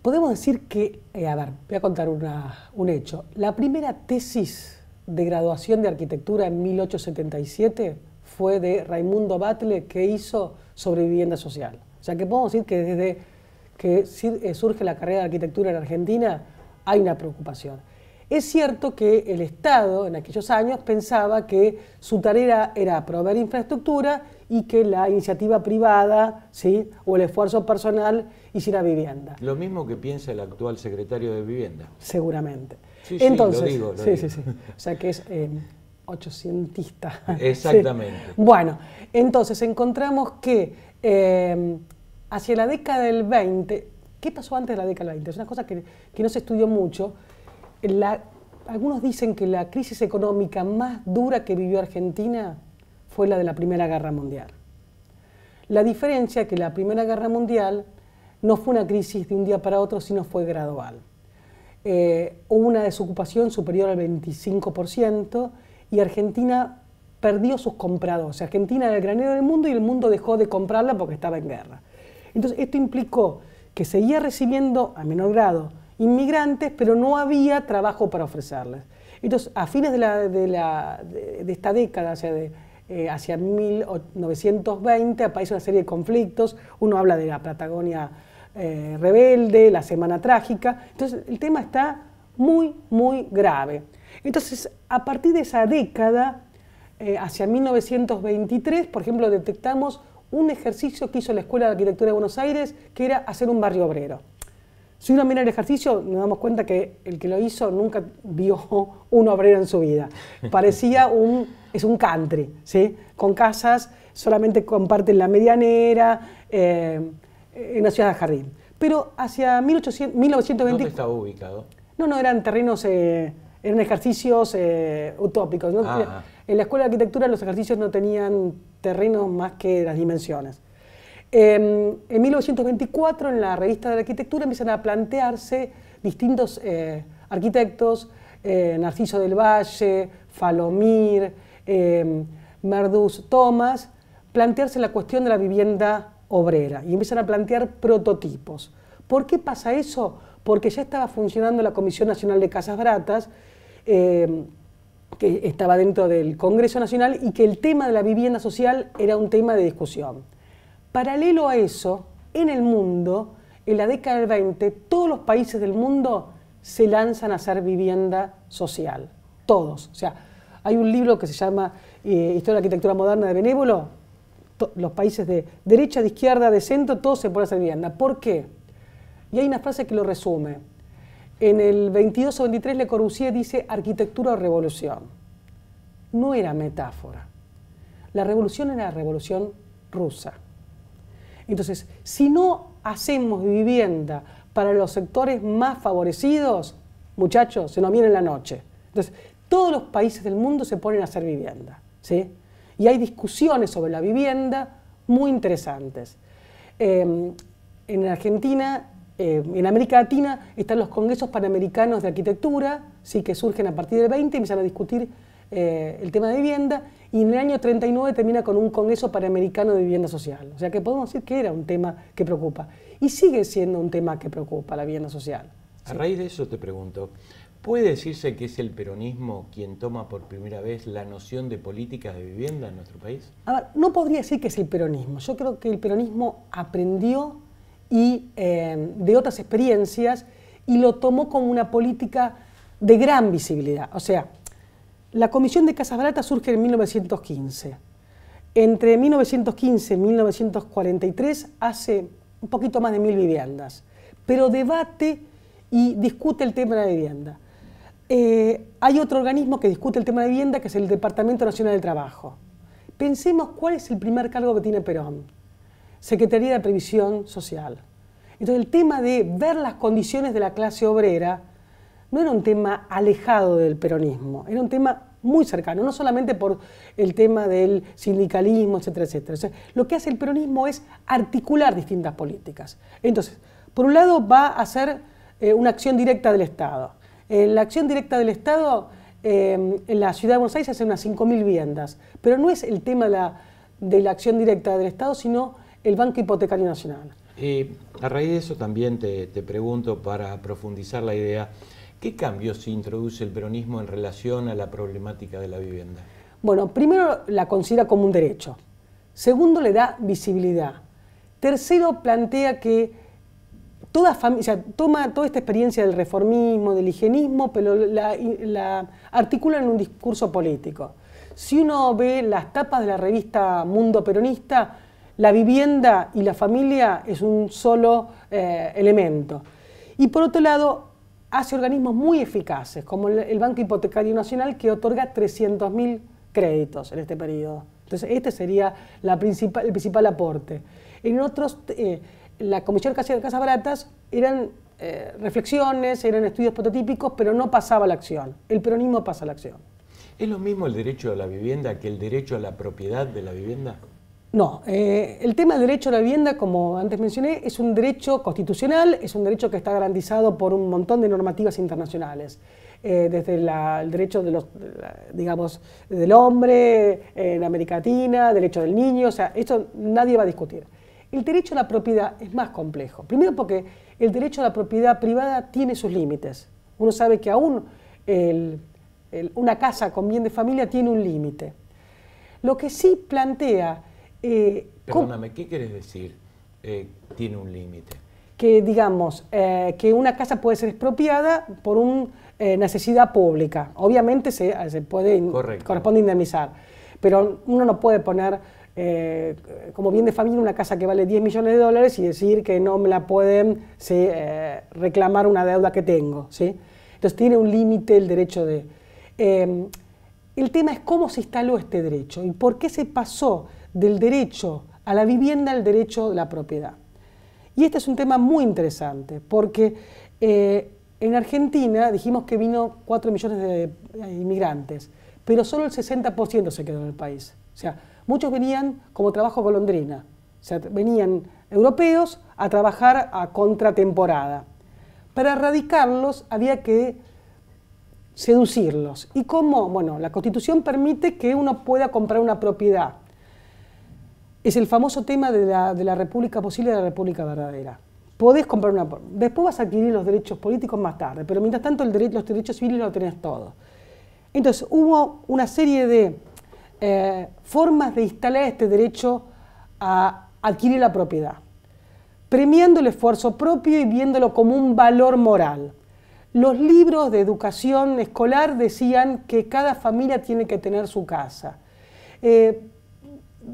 Speaker 3: Podemos decir que, eh, a ver, voy a contar un hecho. La primera tesis de graduación de arquitectura en 1877 fue de Raimundo Batle que hizo sobre vivienda social. O sea que podemos decir que desde que eh, surge la carrera de arquitectura en Argentina hay una preocupación. Es cierto que el Estado en aquellos años pensaba que su tarea era proveer infraestructura y que la iniciativa privada ¿sí? o el esfuerzo personal hiciera vivienda.
Speaker 1: Lo mismo que piensa el actual secretario de Vivienda.
Speaker 3: Seguramente. Sí, sí, Entonces, sí, O sea que es eh, ochocientista. Exactamente. Bueno, entonces encontramos que eh, hacia la década del 20, ¿qué pasó antes de la década del 20? Es una cosa que, que no se estudió mucho, algunos dicen que la crisis económica más dura que vivió Argentina fue la de la Primera Guerra Mundial. La diferencia es que la Primera Guerra Mundial no fue una crisis de un día para otro, sino fue gradual. Eh, hubo una desocupación superior al 25% y Argentina perdió sus comprados. Argentina era el granero del mundo y el mundo dejó de comprarla porque estaba en guerra. Entonces, esto implicó que seguía recibiendo, a menor grado, inmigrantes, pero no había trabajo para ofrecerles. Entonces, a fines de, esta década, eh, hacia 1920, aparece una serie de conflictos. Uno habla de la Patagonia eh, rebelde, la Semana Trágica. Entonces, el tema está muy, muy grave. Entonces, a partir de esa década, eh, hacia 1923, por ejemplo, detectamos un ejercicio que hizo la Escuela de Arquitectura de Buenos Aires, que era hacer un barrio obrero. Si uno mira el ejercicio, nos damos cuenta que el que lo hizo nunca vio un obrero en su vida. Parecía un, es un country, ¿sí? Con casas, solamente comparten la medianera, eh, en la ciudad de Jardín. Pero hacia 1800, 1920... ¿Dónde estaba ubicado? No, no, eran terrenos, eh, eran ejercicios eh, utópicos. Ah. En la escuela de arquitectura los ejercicios no tenían terrenos más que las dimensiones. Em, en 1924, en la revista de arquitectura, empiezan a plantearse distintos eh, arquitectos, eh, Narciso del Valle, Falomir, em, Merdus Thomas, plantearse la cuestión de la vivienda obrera y empiezan a plantear prototipos. ¿Por qué pasa eso? Porque ya estaba funcionando la Comisión Nacional de Casas Bratas, em, que estaba dentro del Congreso Nacional y que el tema de la vivienda social era un tema de discusión. Paralelo a eso, en el mundo, en la década del 20, todos los países del mundo se lanzan a hacer vivienda social. Todos. O sea, hay un libro que se llama eh, Historia de la Arquitectura Moderna de Benévolo. los países de derecha, de izquierda, de centro, todos se ponen a hacer vivienda. ¿Por qué? Y hay una frase que lo resume. En el 22 o 23 Le Corbusier dice arquitectura o revolución. No era metáfora. La revolución era la revolución rusa. Entonces, si no hacemos vivienda para los sectores más favorecidos, muchachos, se nos viene la noche. Entonces, todos los países del mundo se ponen a hacer vivienda. ¿sí? Y hay discusiones sobre la vivienda muy interesantes. Em, en Argentina, em, en América Latina, están los congresos panamericanos de arquitectura, ¿sí? que surgen a partir del 20 y empiezan a discutir eh, el tema de vivienda y en el año 39 termina con un Congreso Panamericano de Vivienda Social. O sea que podemos decir que era un tema que preocupa y sigue siendo un tema que preocupa la vivienda social.
Speaker 1: A raíz de eso te pregunto, ¿Puede decirse que es el peronismo quien toma por primera vez la noción de políticas de vivienda en nuestro país?
Speaker 3: A ver, no podría decir que es el peronismo. Yo creo que el peronismo aprendió y, eh, de otras experiencias y lo tomó como una política de gran visibilidad. O sea, la Comisión de Casas Baratas surge en 1915. Entre 1915 y 1943 hace un poquito más de mil viviendas, pero debate y discute el tema de la vivienda. Eh, hay otro organismo que discute el tema de la vivienda, que es el Departamento Nacional del Trabajo. Pensemos cuál es el primer cargo que tiene Perón. Secretaría de Previsión Social. Entonces el tema de ver las condiciones de la clase obrera no era un tema alejado del peronismo, era un tema muy cercano, no solamente por el tema del sindicalismo, etcétera, etcétera. lo que hace el peronismo es articular distintas políticas. Entonces, por un lado va a ser eh, una acción directa del Estado. En la acción directa del Estado, eh, en la ciudad de Buenos Aires hace unas 5.000 viviendas, pero no es el tema de la, acción directa del Estado, sino el Banco Hipotecario Nacional.
Speaker 1: Y a raíz de eso también te, te pregunto para profundizar la idea. ¿Qué cambios introduce el peronismo en relación a la problemática de la vivienda?
Speaker 3: Bueno, primero la considera como un derecho. Segundo, le da visibilidad. Tercero, plantea que toda familia, toma toda esta experiencia del reformismo, del higienismo, pero la, articula en un discurso político. Si uno ve las tapas de la revista Mundo Peronista, la vivienda y la familia es un solo eh, elemento. Y por otro lado, hace organismos muy eficaces, como el Banco Hipotecario Nacional, que otorga 300.000 créditos en este periodo. Entonces, este sería el principal aporte. En otros, eh, la Comisión de Casas Baratas eran eh, reflexiones, eran estudios prototípicos, pero no pasaba la acción. El peronismo pasa a la acción.
Speaker 1: ¿Es lo mismo el derecho a la vivienda que el derecho a la propiedad de la vivienda?
Speaker 3: No, eh, el tema del derecho a la vivienda, como antes mencioné, es un derecho constitucional, es un derecho que está garantizado por un montón de normativas internacionales. Eh, desde el derecho de los, digamos, del hombre en América Latina, derecho del niño, o sea, esto nadie va a discutir. El derecho a la propiedad es más complejo. Primero porque el derecho a la propiedad privada tiene sus límites. Uno sabe que aún una casa con bien de familia tiene un límite. Lo que sí plantea eh, Perdóname,
Speaker 1: ¿qué quieres decir? Eh, tiene un límite.
Speaker 3: Que digamos, eh, que una casa puede ser expropiada por una necesidad pública. Obviamente se, puede, corresponde indemnizar, pero uno no puede poner como bien de familia una casa que vale 10 millones de dólares y decir que no me la pueden reclamar una deuda que tengo. ¿sí? Entonces tiene un límite el derecho de... el tema es cómo se instaló este derecho y por qué se pasó del derecho a la vivienda, el derecho de la propiedad. Y este es un tema muy interesante, porque eh, en Argentina dijimos que vino 4 millones de eh, inmigrantes, pero solo el 60% se quedó en el país. O sea, muchos venían como trabajo golondrina, o sea, venían europeos a trabajar a contratemporada. Para erradicarlos había que seducirlos. ¿Y cómo? Bueno, la Constitución permite que uno pueda comprar una propiedad es el famoso tema de la, República posible y de la República verdadera. Podés comprar una... Después vas a adquirir los derechos políticos más tarde, pero mientras tanto los derechos civiles los tenés todos. Entonces, hubo una serie de eh, formas de instalar este derecho a adquirir la propiedad, premiando el esfuerzo propio y viéndolo como un valor moral. Los libros de educación escolar decían que cada familia tiene que tener su casa. Eh,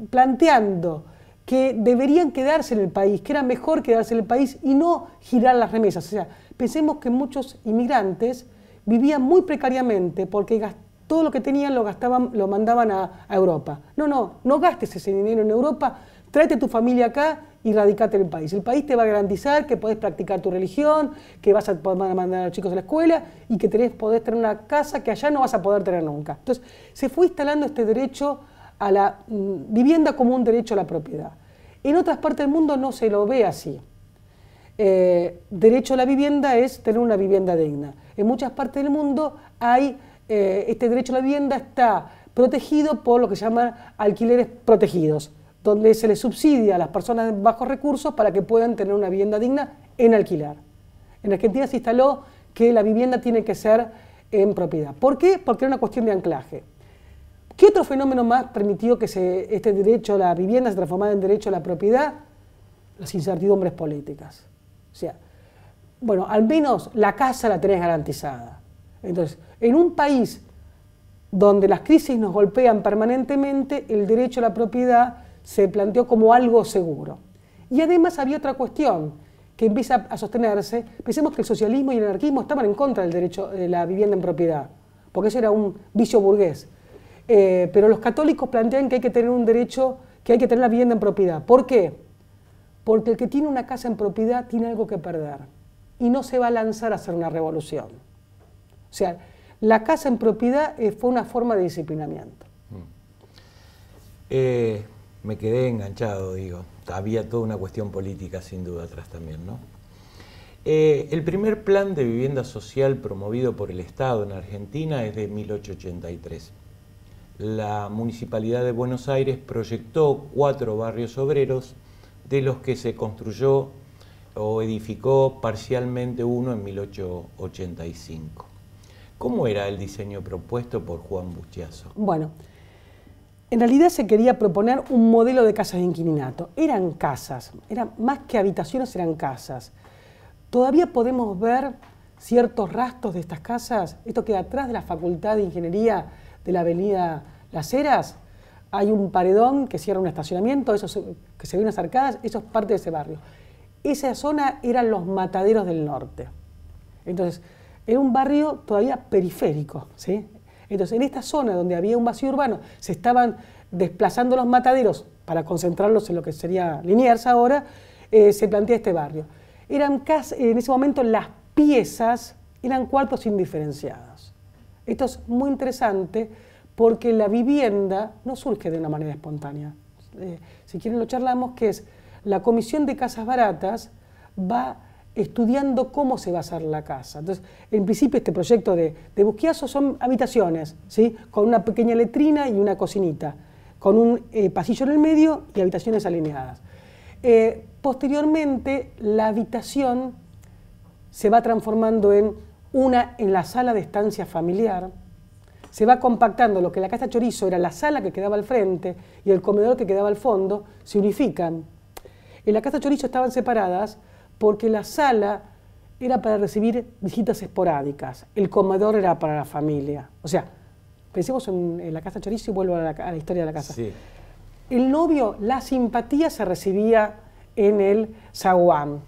Speaker 3: planteando que deberían quedarse en el país, que era mejor quedarse en el país y no girar las remesas. O sea, pensemos que muchos inmigrantes vivían muy precariamente porque todo lo que tenían lo gastaban, lo mandaban a, Europa. No, no, no gastes ese dinero en Europa, tráete tu familia acá y radicate en el país. El país te va a garantizar que podés practicar tu religión, que vas a poder mandar a los chicos a la escuela y que tenés, podés tener una casa que allá no vas a poder tener nunca. Entonces, se fue instalando este derecho a la mm, vivienda como un derecho a la propiedad. En otras partes del mundo no se lo ve así. Eh, derecho a la vivienda es tener una vivienda digna. En muchas partes del mundo hay eh, este derecho a la vivienda está protegido por lo que se llaman alquileres protegidos, donde se les subsidia a las personas de bajos recursos para que puedan tener una vivienda digna en alquilar. En Argentina se instaló que la vivienda tiene que ser en propiedad. ¿Por qué? Porque era una cuestión de anclaje. ¿Qué otro fenómeno más permitió que este derecho a la vivienda se transformara en derecho a la propiedad? Las incertidumbres políticas. O sea, bueno, al menos la casa la tenés garantizada. Entonces, en un país donde las crisis nos golpean permanentemente, el derecho a la propiedad se planteó como algo seguro. Y además había otra cuestión que empieza a sostenerse. Pensemos que el socialismo y el anarquismo estaban en contra del derecho de eh, la vivienda en propiedad, porque eso era un vicio burgués. Eh, pero los católicos plantean que hay que tener un derecho, que hay que tener la vivienda en propiedad. ¿Por qué? Porque el que tiene una casa en propiedad tiene algo que perder y no se va a lanzar a hacer una revolución. O sea, la casa en propiedad eh, fue una forma de disciplinamiento.
Speaker 1: Mm. Eh, me quedé enganchado, digo. Había toda una cuestión política sin duda atrás también, ¿no? el primer plan de vivienda social promovido por el Estado en Argentina es de 1883 la Municipalidad de Buenos Aires proyectó cuatro barrios obreros, de los que se construyó o edificó parcialmente uno en 1885. ¿Cómo era el diseño propuesto por Juan Bustiazo?
Speaker 3: Bueno, en realidad se quería proponer un modelo de casas de inquilinato. Eran casas, eran, más que habitaciones eran casas. Todavía podemos ver ciertos rastros de estas casas. Esto queda atrás de la Facultad de Ingeniería de la avenida Las Heras, hay un paredón que cierra un estacionamiento, eso que se ven unas arcadas, eso es parte de ese barrio. Esa zona eran los mataderos del norte. Entonces, era un barrio todavía periférico, Entonces, en esta zona donde había un vacío urbano, se estaban desplazando los mataderos para concentrarlos en lo que sería Liniers ahora, eh, se plantea este barrio. Eran en ese momento las piezas eran cuartos indiferenciados. Esto es muy interesante porque la vivienda no surge de una manera espontánea. Eh, si quieren lo charlamos, que es la Comisión de Casas Baratas va estudiando cómo se va a hacer la casa. Entonces, en principio este proyecto de, de Busquiazo son habitaciones, ¿sí? con una pequeña letrina y una cocinita, con un eh, pasillo en el medio y habitaciones alineadas. Eh, posteriormente, la habitación se va transformando en una en la sala de estancia familiar. Se va compactando lo que la Casa Chorizo era la sala que quedaba al frente y el comedor que quedaba al fondo, se unifican. En la Casa Chorizo estaban separadas porque la sala era para recibir visitas esporádicas, el comedor era para la familia. O sea, pensemos en, la Casa Chorizo y vuelvo a la, historia de la casa. El novio, la simpatía se recibía en el zaguán.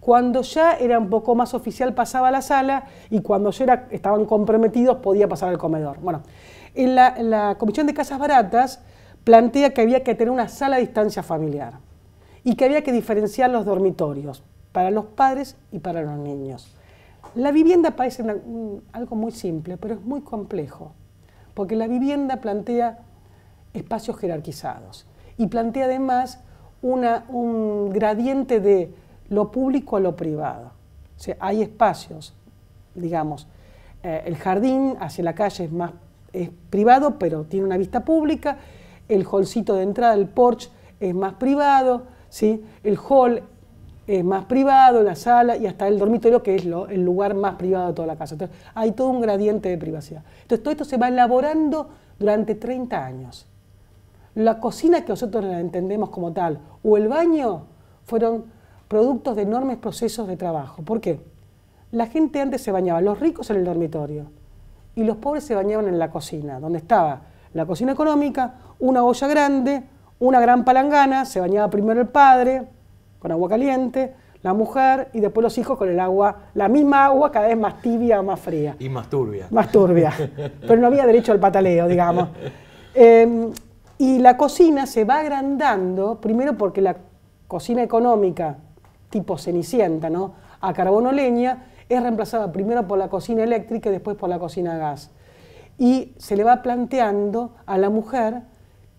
Speaker 3: Cuando ya era un poco más oficial pasaba la sala y cuando ya estaban comprometidos podía pasar al comedor. Bueno, la, Comisión de Casas Baratas plantea que había que tener una sala a distancia familiar y que había que diferenciar los dormitorios para los padres y para los niños. La vivienda parece algo muy simple, pero es muy complejo, porque la vivienda plantea espacios jerarquizados y plantea además un gradiente de lo público a lo privado. O sea, hay espacios, digamos, eh, el jardín hacia la calle es más privado, pero tiene una vista pública, el hallcito de entrada, el porche, es más privado, ¿sí? el hall es más privado, la sala y hasta el dormitorio, que es lo, el lugar más privado de toda la casa. Entonces, hay todo un gradiente de privacidad. Entonces, todo esto se va elaborando durante 30 años. La cocina que nosotros la entendemos como tal, o el baño, fueron productos de enormes procesos de trabajo. ¿Por qué? La gente antes se bañaba, los ricos en el dormitorio y los pobres se bañaban en la cocina, donde estaba la cocina económica, una olla grande, una gran palangana, se bañaba primero el padre con agua caliente, la mujer y después los hijos con el agua, la misma agua cada vez más tibia más fría.
Speaker 1: Y más turbia. Más turbia,
Speaker 4: pero
Speaker 3: no había derecho al pataleo, digamos. Em, y la cocina se va agrandando, primero porque la cocina económica tipo cenicienta, a carbono leña, es reemplazada primero por la cocina eléctrica y después por la cocina a gas. Y se le va planteando a la mujer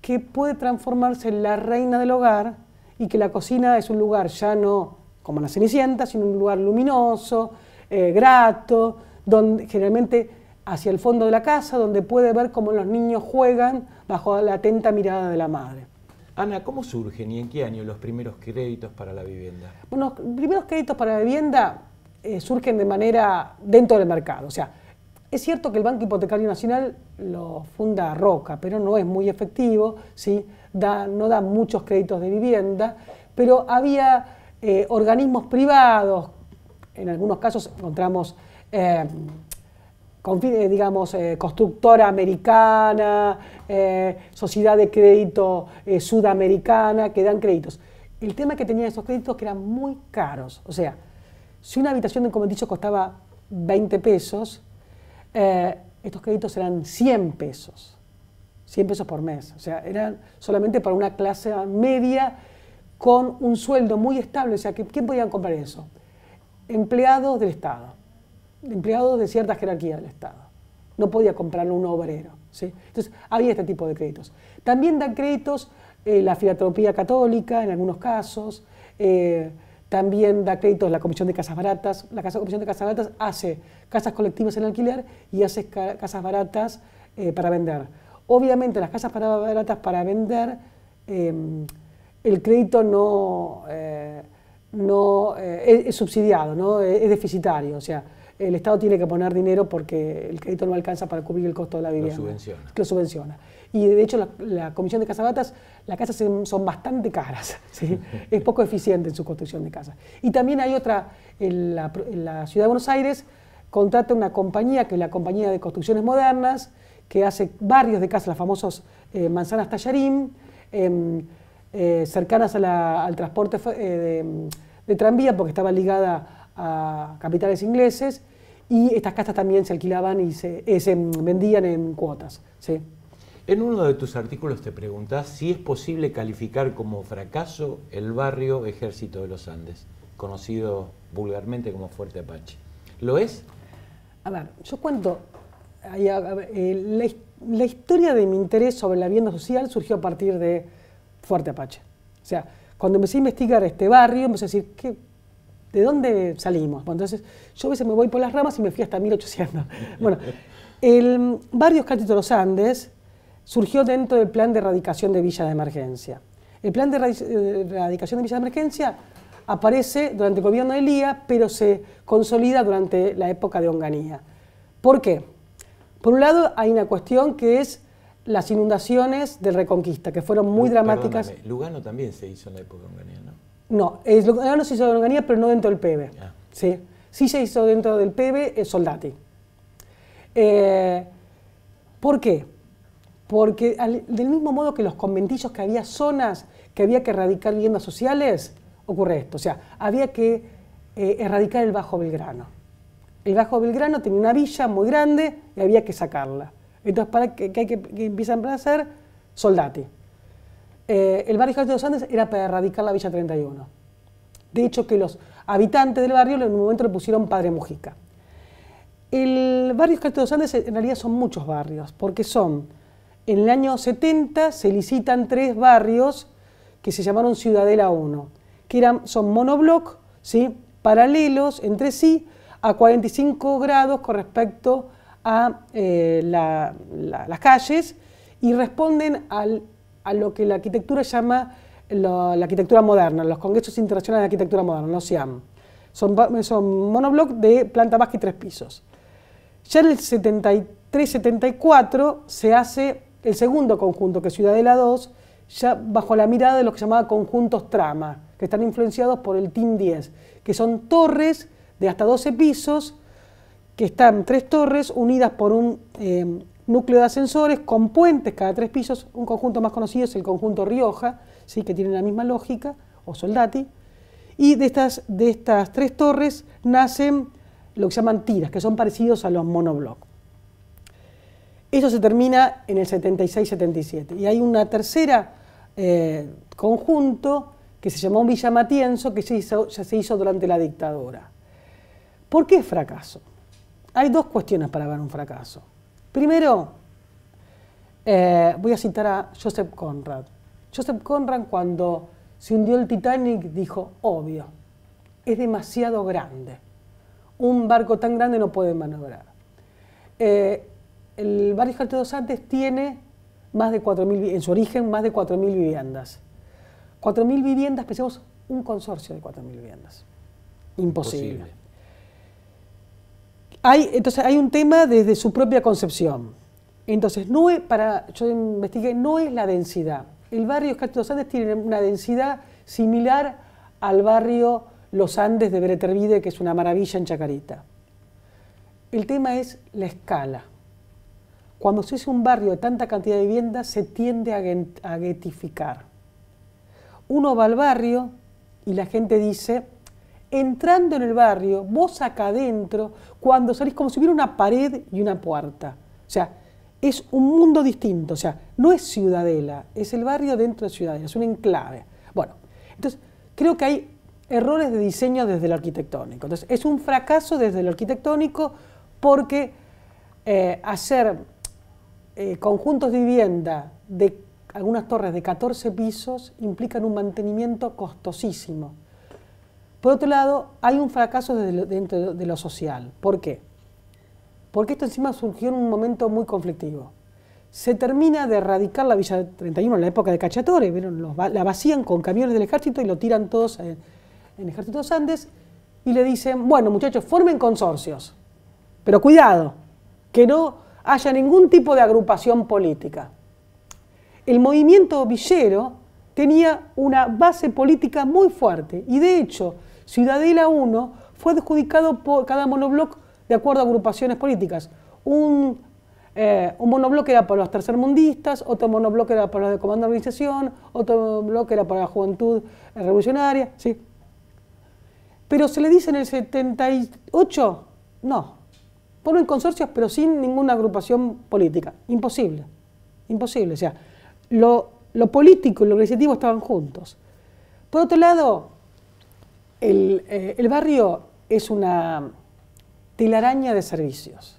Speaker 3: que puede transformarse en la reina del hogar y que la cocina es un lugar ya no como la cenicienta, sino un lugar luminoso, eh, grato, donde generalmente hacia el fondo de la casa, donde puede ver cómo los niños juegan bajo la atenta mirada de la madre.
Speaker 1: Ana, ¿cómo surgen y en qué año los primeros créditos para la vivienda?
Speaker 3: Bueno, los primeros créditos para la vivienda eh, surgen de manera dentro del mercado. O sea, es cierto que el Banco Hipotecario Nacional lo funda Roca, pero no es muy efectivo, ¿sí? no da muchos créditos de vivienda, pero había eh, organismos privados, en algunos casos encontramos eh, digamos, eh, constructora americana, eh, sociedad de crédito eh, sudamericana, que dan créditos. El tema que tenían esos créditos que eran muy caros. O sea, si una habitación de he dicho costaba 20 pesos, estos créditos eran 100 pesos. 100 pesos por mes. O sea, eran solamente para una clase media con un sueldo muy estable. O sea, ¿quién podían comprar eso? Empleados del Estado empleados de cierta jerarquía del Estado. No podía comprarlo un obrero. Entonces, había este tipo de créditos. También dan créditos eh, la filantropía católica en algunos casos. Eh, también da créditos la Comisión de Casas Baratas. La Comisión de Casas Baratas hace casas colectivas en alquiler y hace casas baratas eh, para vender. Obviamente las casas baratas para vender, el crédito no, no es, subsidiado, es, deficitario. O sea, el Estado tiene que poner dinero porque el crédito no alcanza para cubrir el costo de la vivienda. Lo subvenciona. Lo subvenciona. Y de hecho la, Comisión de Casabatas, las casas son bastante caras, es poco eficiente en su construcción de casas. Y también hay otra, en la, Ciudad de Buenos Aires contrata una compañía, que es la Compañía de Construcciones Modernas, que hace barrios de casas, las famosas eh, manzanas tallarín, em, eh, cercanas al transporte eh, de, de tranvía porque estaba ligada a capitales ingleses y estas casas también se alquilaban y eh, se, vendían en cuotas. ¿sí?
Speaker 1: En uno de tus artículos te preguntás si es posible calificar como fracaso el barrio Ejército de los Andes, conocido vulgarmente como Fuerte Apache. ¿Lo es?
Speaker 3: A ver, yo cuento, eh, la, la, historia de mi interés sobre la vivienda social surgió a partir de Fuerte Apache. O sea, cuando empecé a investigar este barrio, empecé a decir, ¿qué, ¿de dónde salimos? entonces yo a veces me voy por las ramas y me fui hasta 1800. bueno, el barrio de los Andes surgió dentro del plan de erradicación de Villa de emergencia. El plan de eh, erradicación de Villa de emergencia aparece durante el gobierno de Elía, pero se consolida durante la época de Onganía. ¿Por qué? Por un lado hay una cuestión que es las inundaciones de Reconquista, que fueron muy dramáticas.
Speaker 1: Lugano también se hizo en la época de Onganía, ¿no?
Speaker 3: No, es lo, ah, no se hizo de Organía, pero no dentro del PB. ¿sí? se hizo dentro del PB eh, Soldati. Eh, ¿Por qué? Porque del mismo modo que los conventillos que había zonas que había que erradicar viviendas sociales, ocurre esto. O sea, había que eh, erradicar el Bajo Belgrano. El Bajo Belgrano tenía una villa muy grande y había que sacarla. Entonces, ¿para qué, que que, empiezan a hacer? Soldati. Eh, el barrio Castillo de los Andes era para erradicar la Villa 31. De hecho, que los habitantes del barrio en un momento le pusieron Padre Mujica. El barrio Castillo de los Andes en realidad son muchos barrios, porque son, en el año 70 se licitan tres barrios que se llamaron Ciudadela 1, que eran, son monobloc, ¿sí? paralelos entre sí, a 45 grados con respecto a eh, las calles y responden al a lo que la arquitectura llama la arquitectura moderna, los Congresos Internacionales de Arquitectura Moderna, no SIAM. Son, son monobloc de planta baja y tres pisos. Ya en el 73-74 se hace el segundo conjunto, que es Ciudadela 2, ya bajo la mirada de lo que llamaba conjuntos trama, que están influenciados por el team 10, que son torres de hasta 12 pisos, que están tres torres unidas por un eh, núcleo de ascensores con puentes cada tres pisos. Un conjunto más conocido es el conjunto Rioja, ¿sí? que tiene la misma lógica, o soldati. Y de estas, tres torres nacen lo que se llaman tiras, que son parecidos a los monobloc. Eso se termina en el 76-77. Y hay una tercera eh, conjunto que se llamó Villa Matienzo, que ya se hizo durante la dictadura. ¿Por qué fracaso? Hay dos cuestiones para ver un fracaso. Primero, eh, voy a citar a Joseph Conrad. Joseph Conrad cuando se hundió el Titanic dijo, obvio, es demasiado grande. Un barco tan grande no puede maniobrar. Eh, el barrio Jalte de tiene más de 4.000, en su origen, más de 4.000 viviendas. 4.000 viviendas, pensemos, un consorcio de 4.000 viviendas. Imposible entonces hay un tema desde su propia concepción. Entonces, no para, yo investigué, no es la densidad. El barrio de Los Andes tiene una densidad similar al barrio Los Andes de Beretervide, que es una maravilla en Chacarita. El tema es la escala. Cuando se hace un barrio de tanta cantidad de viviendas, se tiende a, a guetificar. Uno va al barrio y la gente dice, entrando en el barrio, vos acá adentro, cuando salís, como si hubiera una pared y una puerta. O sea, es un mundo distinto, o sea, no es Ciudadela, es el barrio dentro de Ciudadela, es un enclave. Bueno, entonces creo que hay errores de diseño desde el arquitectónico. Entonces, es un fracaso desde el arquitectónico porque eh, hacer eh, conjuntos de vivienda de algunas torres de 14 pisos implican un mantenimiento costosísimo. Por otro lado, hay un fracaso dentro de lo social. ¿Por qué? Porque esto encima surgió en un momento muy conflictivo. Se termina de erradicar la Villa 31 en la época de Cachatore, la vacían con camiones del ejército y lo tiran todos en, el Ejército de Andes y le dicen, bueno muchachos, formen consorcios, pero cuidado, que no haya ningún tipo de agrupación política. El movimiento villero tenía una base política muy fuerte y de hecho Ciudadela 1 fue adjudicado por cada monobloc de acuerdo a agrupaciones políticas. Un, eh, monobloque era para los tercermundistas, otro monobloque era para los de comando de organización, otro monobloque era para la juventud eh, revolucionaria, ¿sí? Pero se le dice en el 78, no, ponen consorcios pero sin ninguna agrupación política, imposible, imposible, o sea, lo, lo político y lo legislativo estaban juntos. Por otro lado, eh, el, barrio es una telaraña de servicios.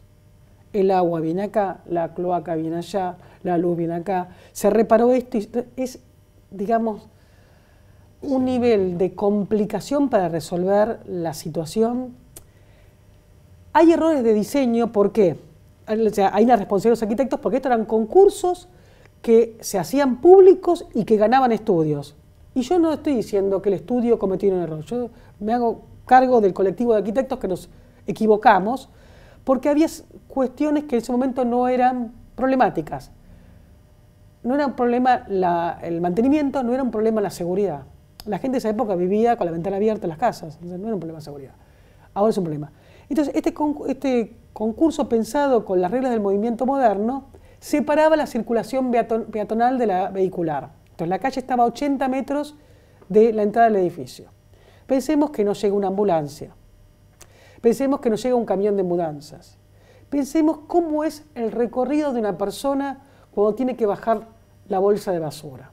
Speaker 3: El agua viene acá, la cloaca viene allá, la luz viene acá. Se reparó esto y es, digamos, un nivel de complicación para resolver la situación. Hay errores de diseño, ¿por qué? O sea, hay una responsabilidad de los arquitectos porque estos eran concursos que se hacían públicos y que ganaban estudios. Y yo no estoy diciendo que el estudio cometió un error. Yo me hago cargo del colectivo de arquitectos que nos equivocamos porque había cuestiones que en ese momento no eran problemáticas. No era un problema el mantenimiento, no era un problema la seguridad. La gente de esa época vivía con la ventana abierta en las casas, no era un problema de seguridad. Ahora es un problema. Entonces, este, este concurso pensado con las reglas del movimiento moderno separaba la circulación peatonal de la vehicular. La calle estaba a 80 metros de la entrada del edificio. Pensemos que no llega una ambulancia. Pensemos que nos llega un camión de mudanzas. Pensemos cómo es el recorrido de una persona cuando tiene que bajar la bolsa de basura.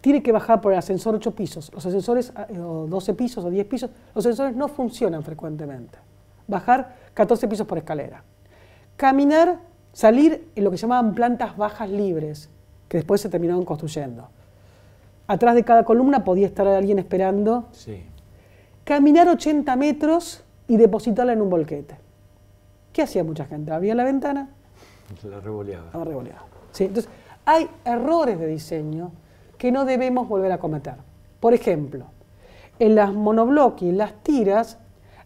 Speaker 3: Tiene que bajar por el ascensor 8 pisos. Los ascensores, ah, eh, o 12 pisos o 10 pisos, los ascensores no funcionan frecuentemente. Bajar 14 pisos por escalera. Caminar, salir en lo que llamaban plantas bajas libres, que después se terminaron construyendo. Atrás de cada columna podía estar alguien esperando. Sí. Caminar 80 metros y depositarla en un bolquete. ¿Qué hacía mucha gente? Abría la ventana.
Speaker 1: La revoleaba.
Speaker 3: La Sí, entonces, hay errores de diseño que no debemos volver a cometer. Por ejemplo, en las monobloques en las tiras,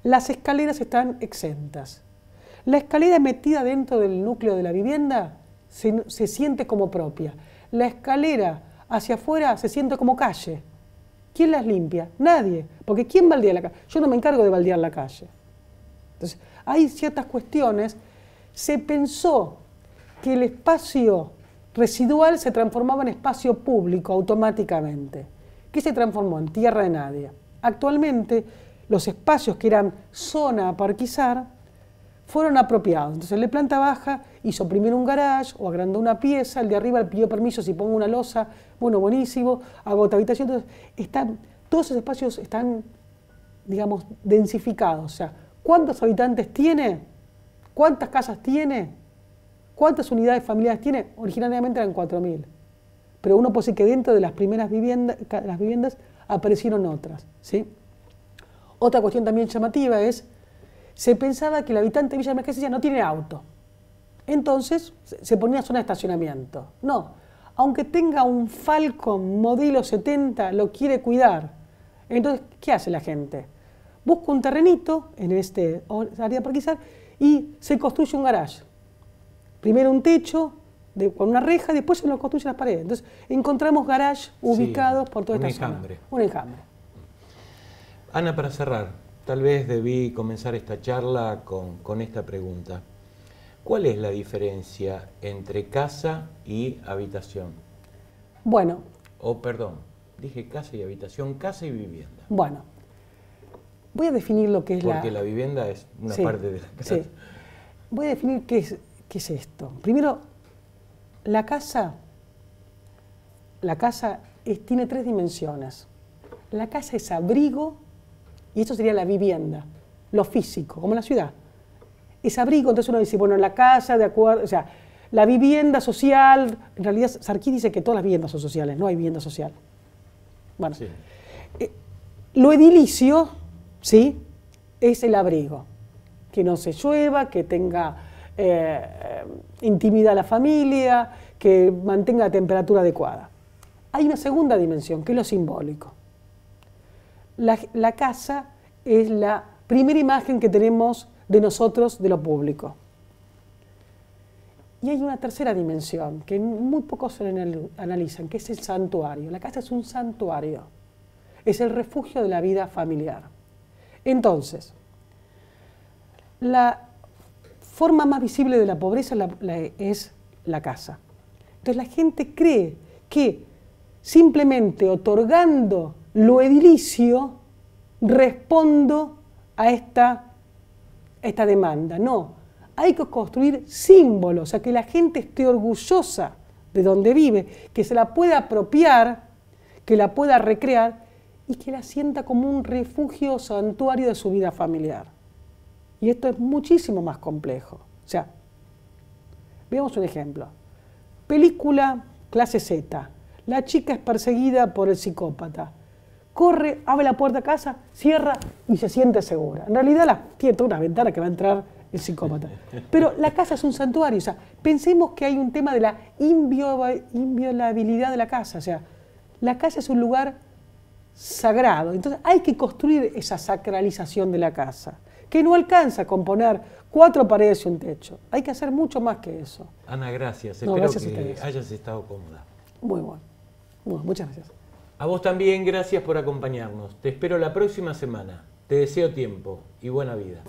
Speaker 3: las escaleras están exentas. La escalera metida dentro del núcleo de la vivienda se siente como propia. La escalera hacia afuera se siente como calle. ¿Quién las limpia? Nadie. Porque ¿quién baldea la calle? Yo no me encargo de baldear la calle. Entonces, hay ciertas cuestiones. Se pensó que el espacio residual se transformaba en espacio público automáticamente, que se transformó en tierra de nadie. Actualmente, los espacios que eran zona a parquizar fueron apropiados. Entonces el de planta baja hizo primero un garage o agrandó una pieza, el de arriba pidió permiso si pongo una losa, bueno, buenísimo, hago otra habitación. Entonces están, todos esos espacios están, digamos, densificados. O sea, ¿cuántos habitantes tiene? ¿Cuántas casas tiene? ¿Cuántas unidades familiares tiene? originalmente eran 4.000. Pero uno puede decir que dentro de las primeras viviendas, las viviendas aparecieron otras. ¿sí? Otra cuestión también llamativa es se pensaba que el habitante de Villa Emergencia no tiene auto. Entonces se ponía zona de estacionamiento. No, aunque tenga un Falcon modelo 70, lo quiere cuidar. Entonces, ¿qué hace la gente? Busca un terrenito en este área parquizar y se construye un garage. Primero un techo con una reja, después se lo construyen las paredes. Entonces, encontramos garage ubicados por toda esta un Enjambre. Un enjambre.
Speaker 1: Ana, para cerrar, Tal vez debí comenzar esta charla con, esta pregunta. ¿Cuál es la diferencia entre casa y habitación? Bueno. Oh, perdón, dije casa y habitación, casa y vivienda.
Speaker 3: Bueno, voy a definir lo que es la... Porque la
Speaker 1: vivienda es una parte de la casa. Sí.
Speaker 3: Voy a definir qué es, esto. Primero, la casa, la casa tiene tres dimensiones. La casa es abrigo, y esto sería la vivienda, lo físico, como la ciudad. Es abrigo, entonces uno dice, bueno, la casa, de acuerdo, o sea, la vivienda social, en realidad Sarkí dice que todas las viviendas son sociales, no hay vivienda social. Bueno, eh, lo edilicio, ¿sí? Es el abrigo, que no se llueva, que tenga eh, intimidad a la familia, que mantenga la temperatura adecuada. Hay una segunda dimensión, que es lo simbólico la, casa es la primera imagen que tenemos de nosotros, de lo público. Y hay una tercera dimensión que muy pocos se analizan, que es el santuario. La casa es un santuario, es el refugio de la vida familiar. Entonces, la forma más visible de la pobreza es la casa. Entonces la gente cree que simplemente otorgando lo edilicio, respondo a esta, esta demanda. No, hay que construir símbolos, o sea, que la gente esté orgullosa de donde vive, que se la pueda apropiar, que la pueda recrear y que la sienta como un refugio santuario de su vida familiar. Y esto es muchísimo más complejo. O sea, veamos un ejemplo. Película clase Z. La chica es perseguida por el psicópata corre, abre la puerta a casa, cierra y se siente segura. En realidad la, tiene toda una ventana que va a entrar el psicópata. Pero la casa es un santuario, o sea, pensemos que hay un tema de la inviolabilidad de la casa, o sea, la casa es un lugar sagrado, entonces hay que construir esa sacralización de la casa, que no alcanza con poner cuatro paredes y un techo, hay que hacer mucho más que eso.
Speaker 1: Ana, gracias, espero que hayas estado cómoda.
Speaker 3: Muy bueno muchas gracias.
Speaker 1: A vos también, gracias por acompañarnos. Te espero la próxima semana. Te deseo tiempo y buena vida.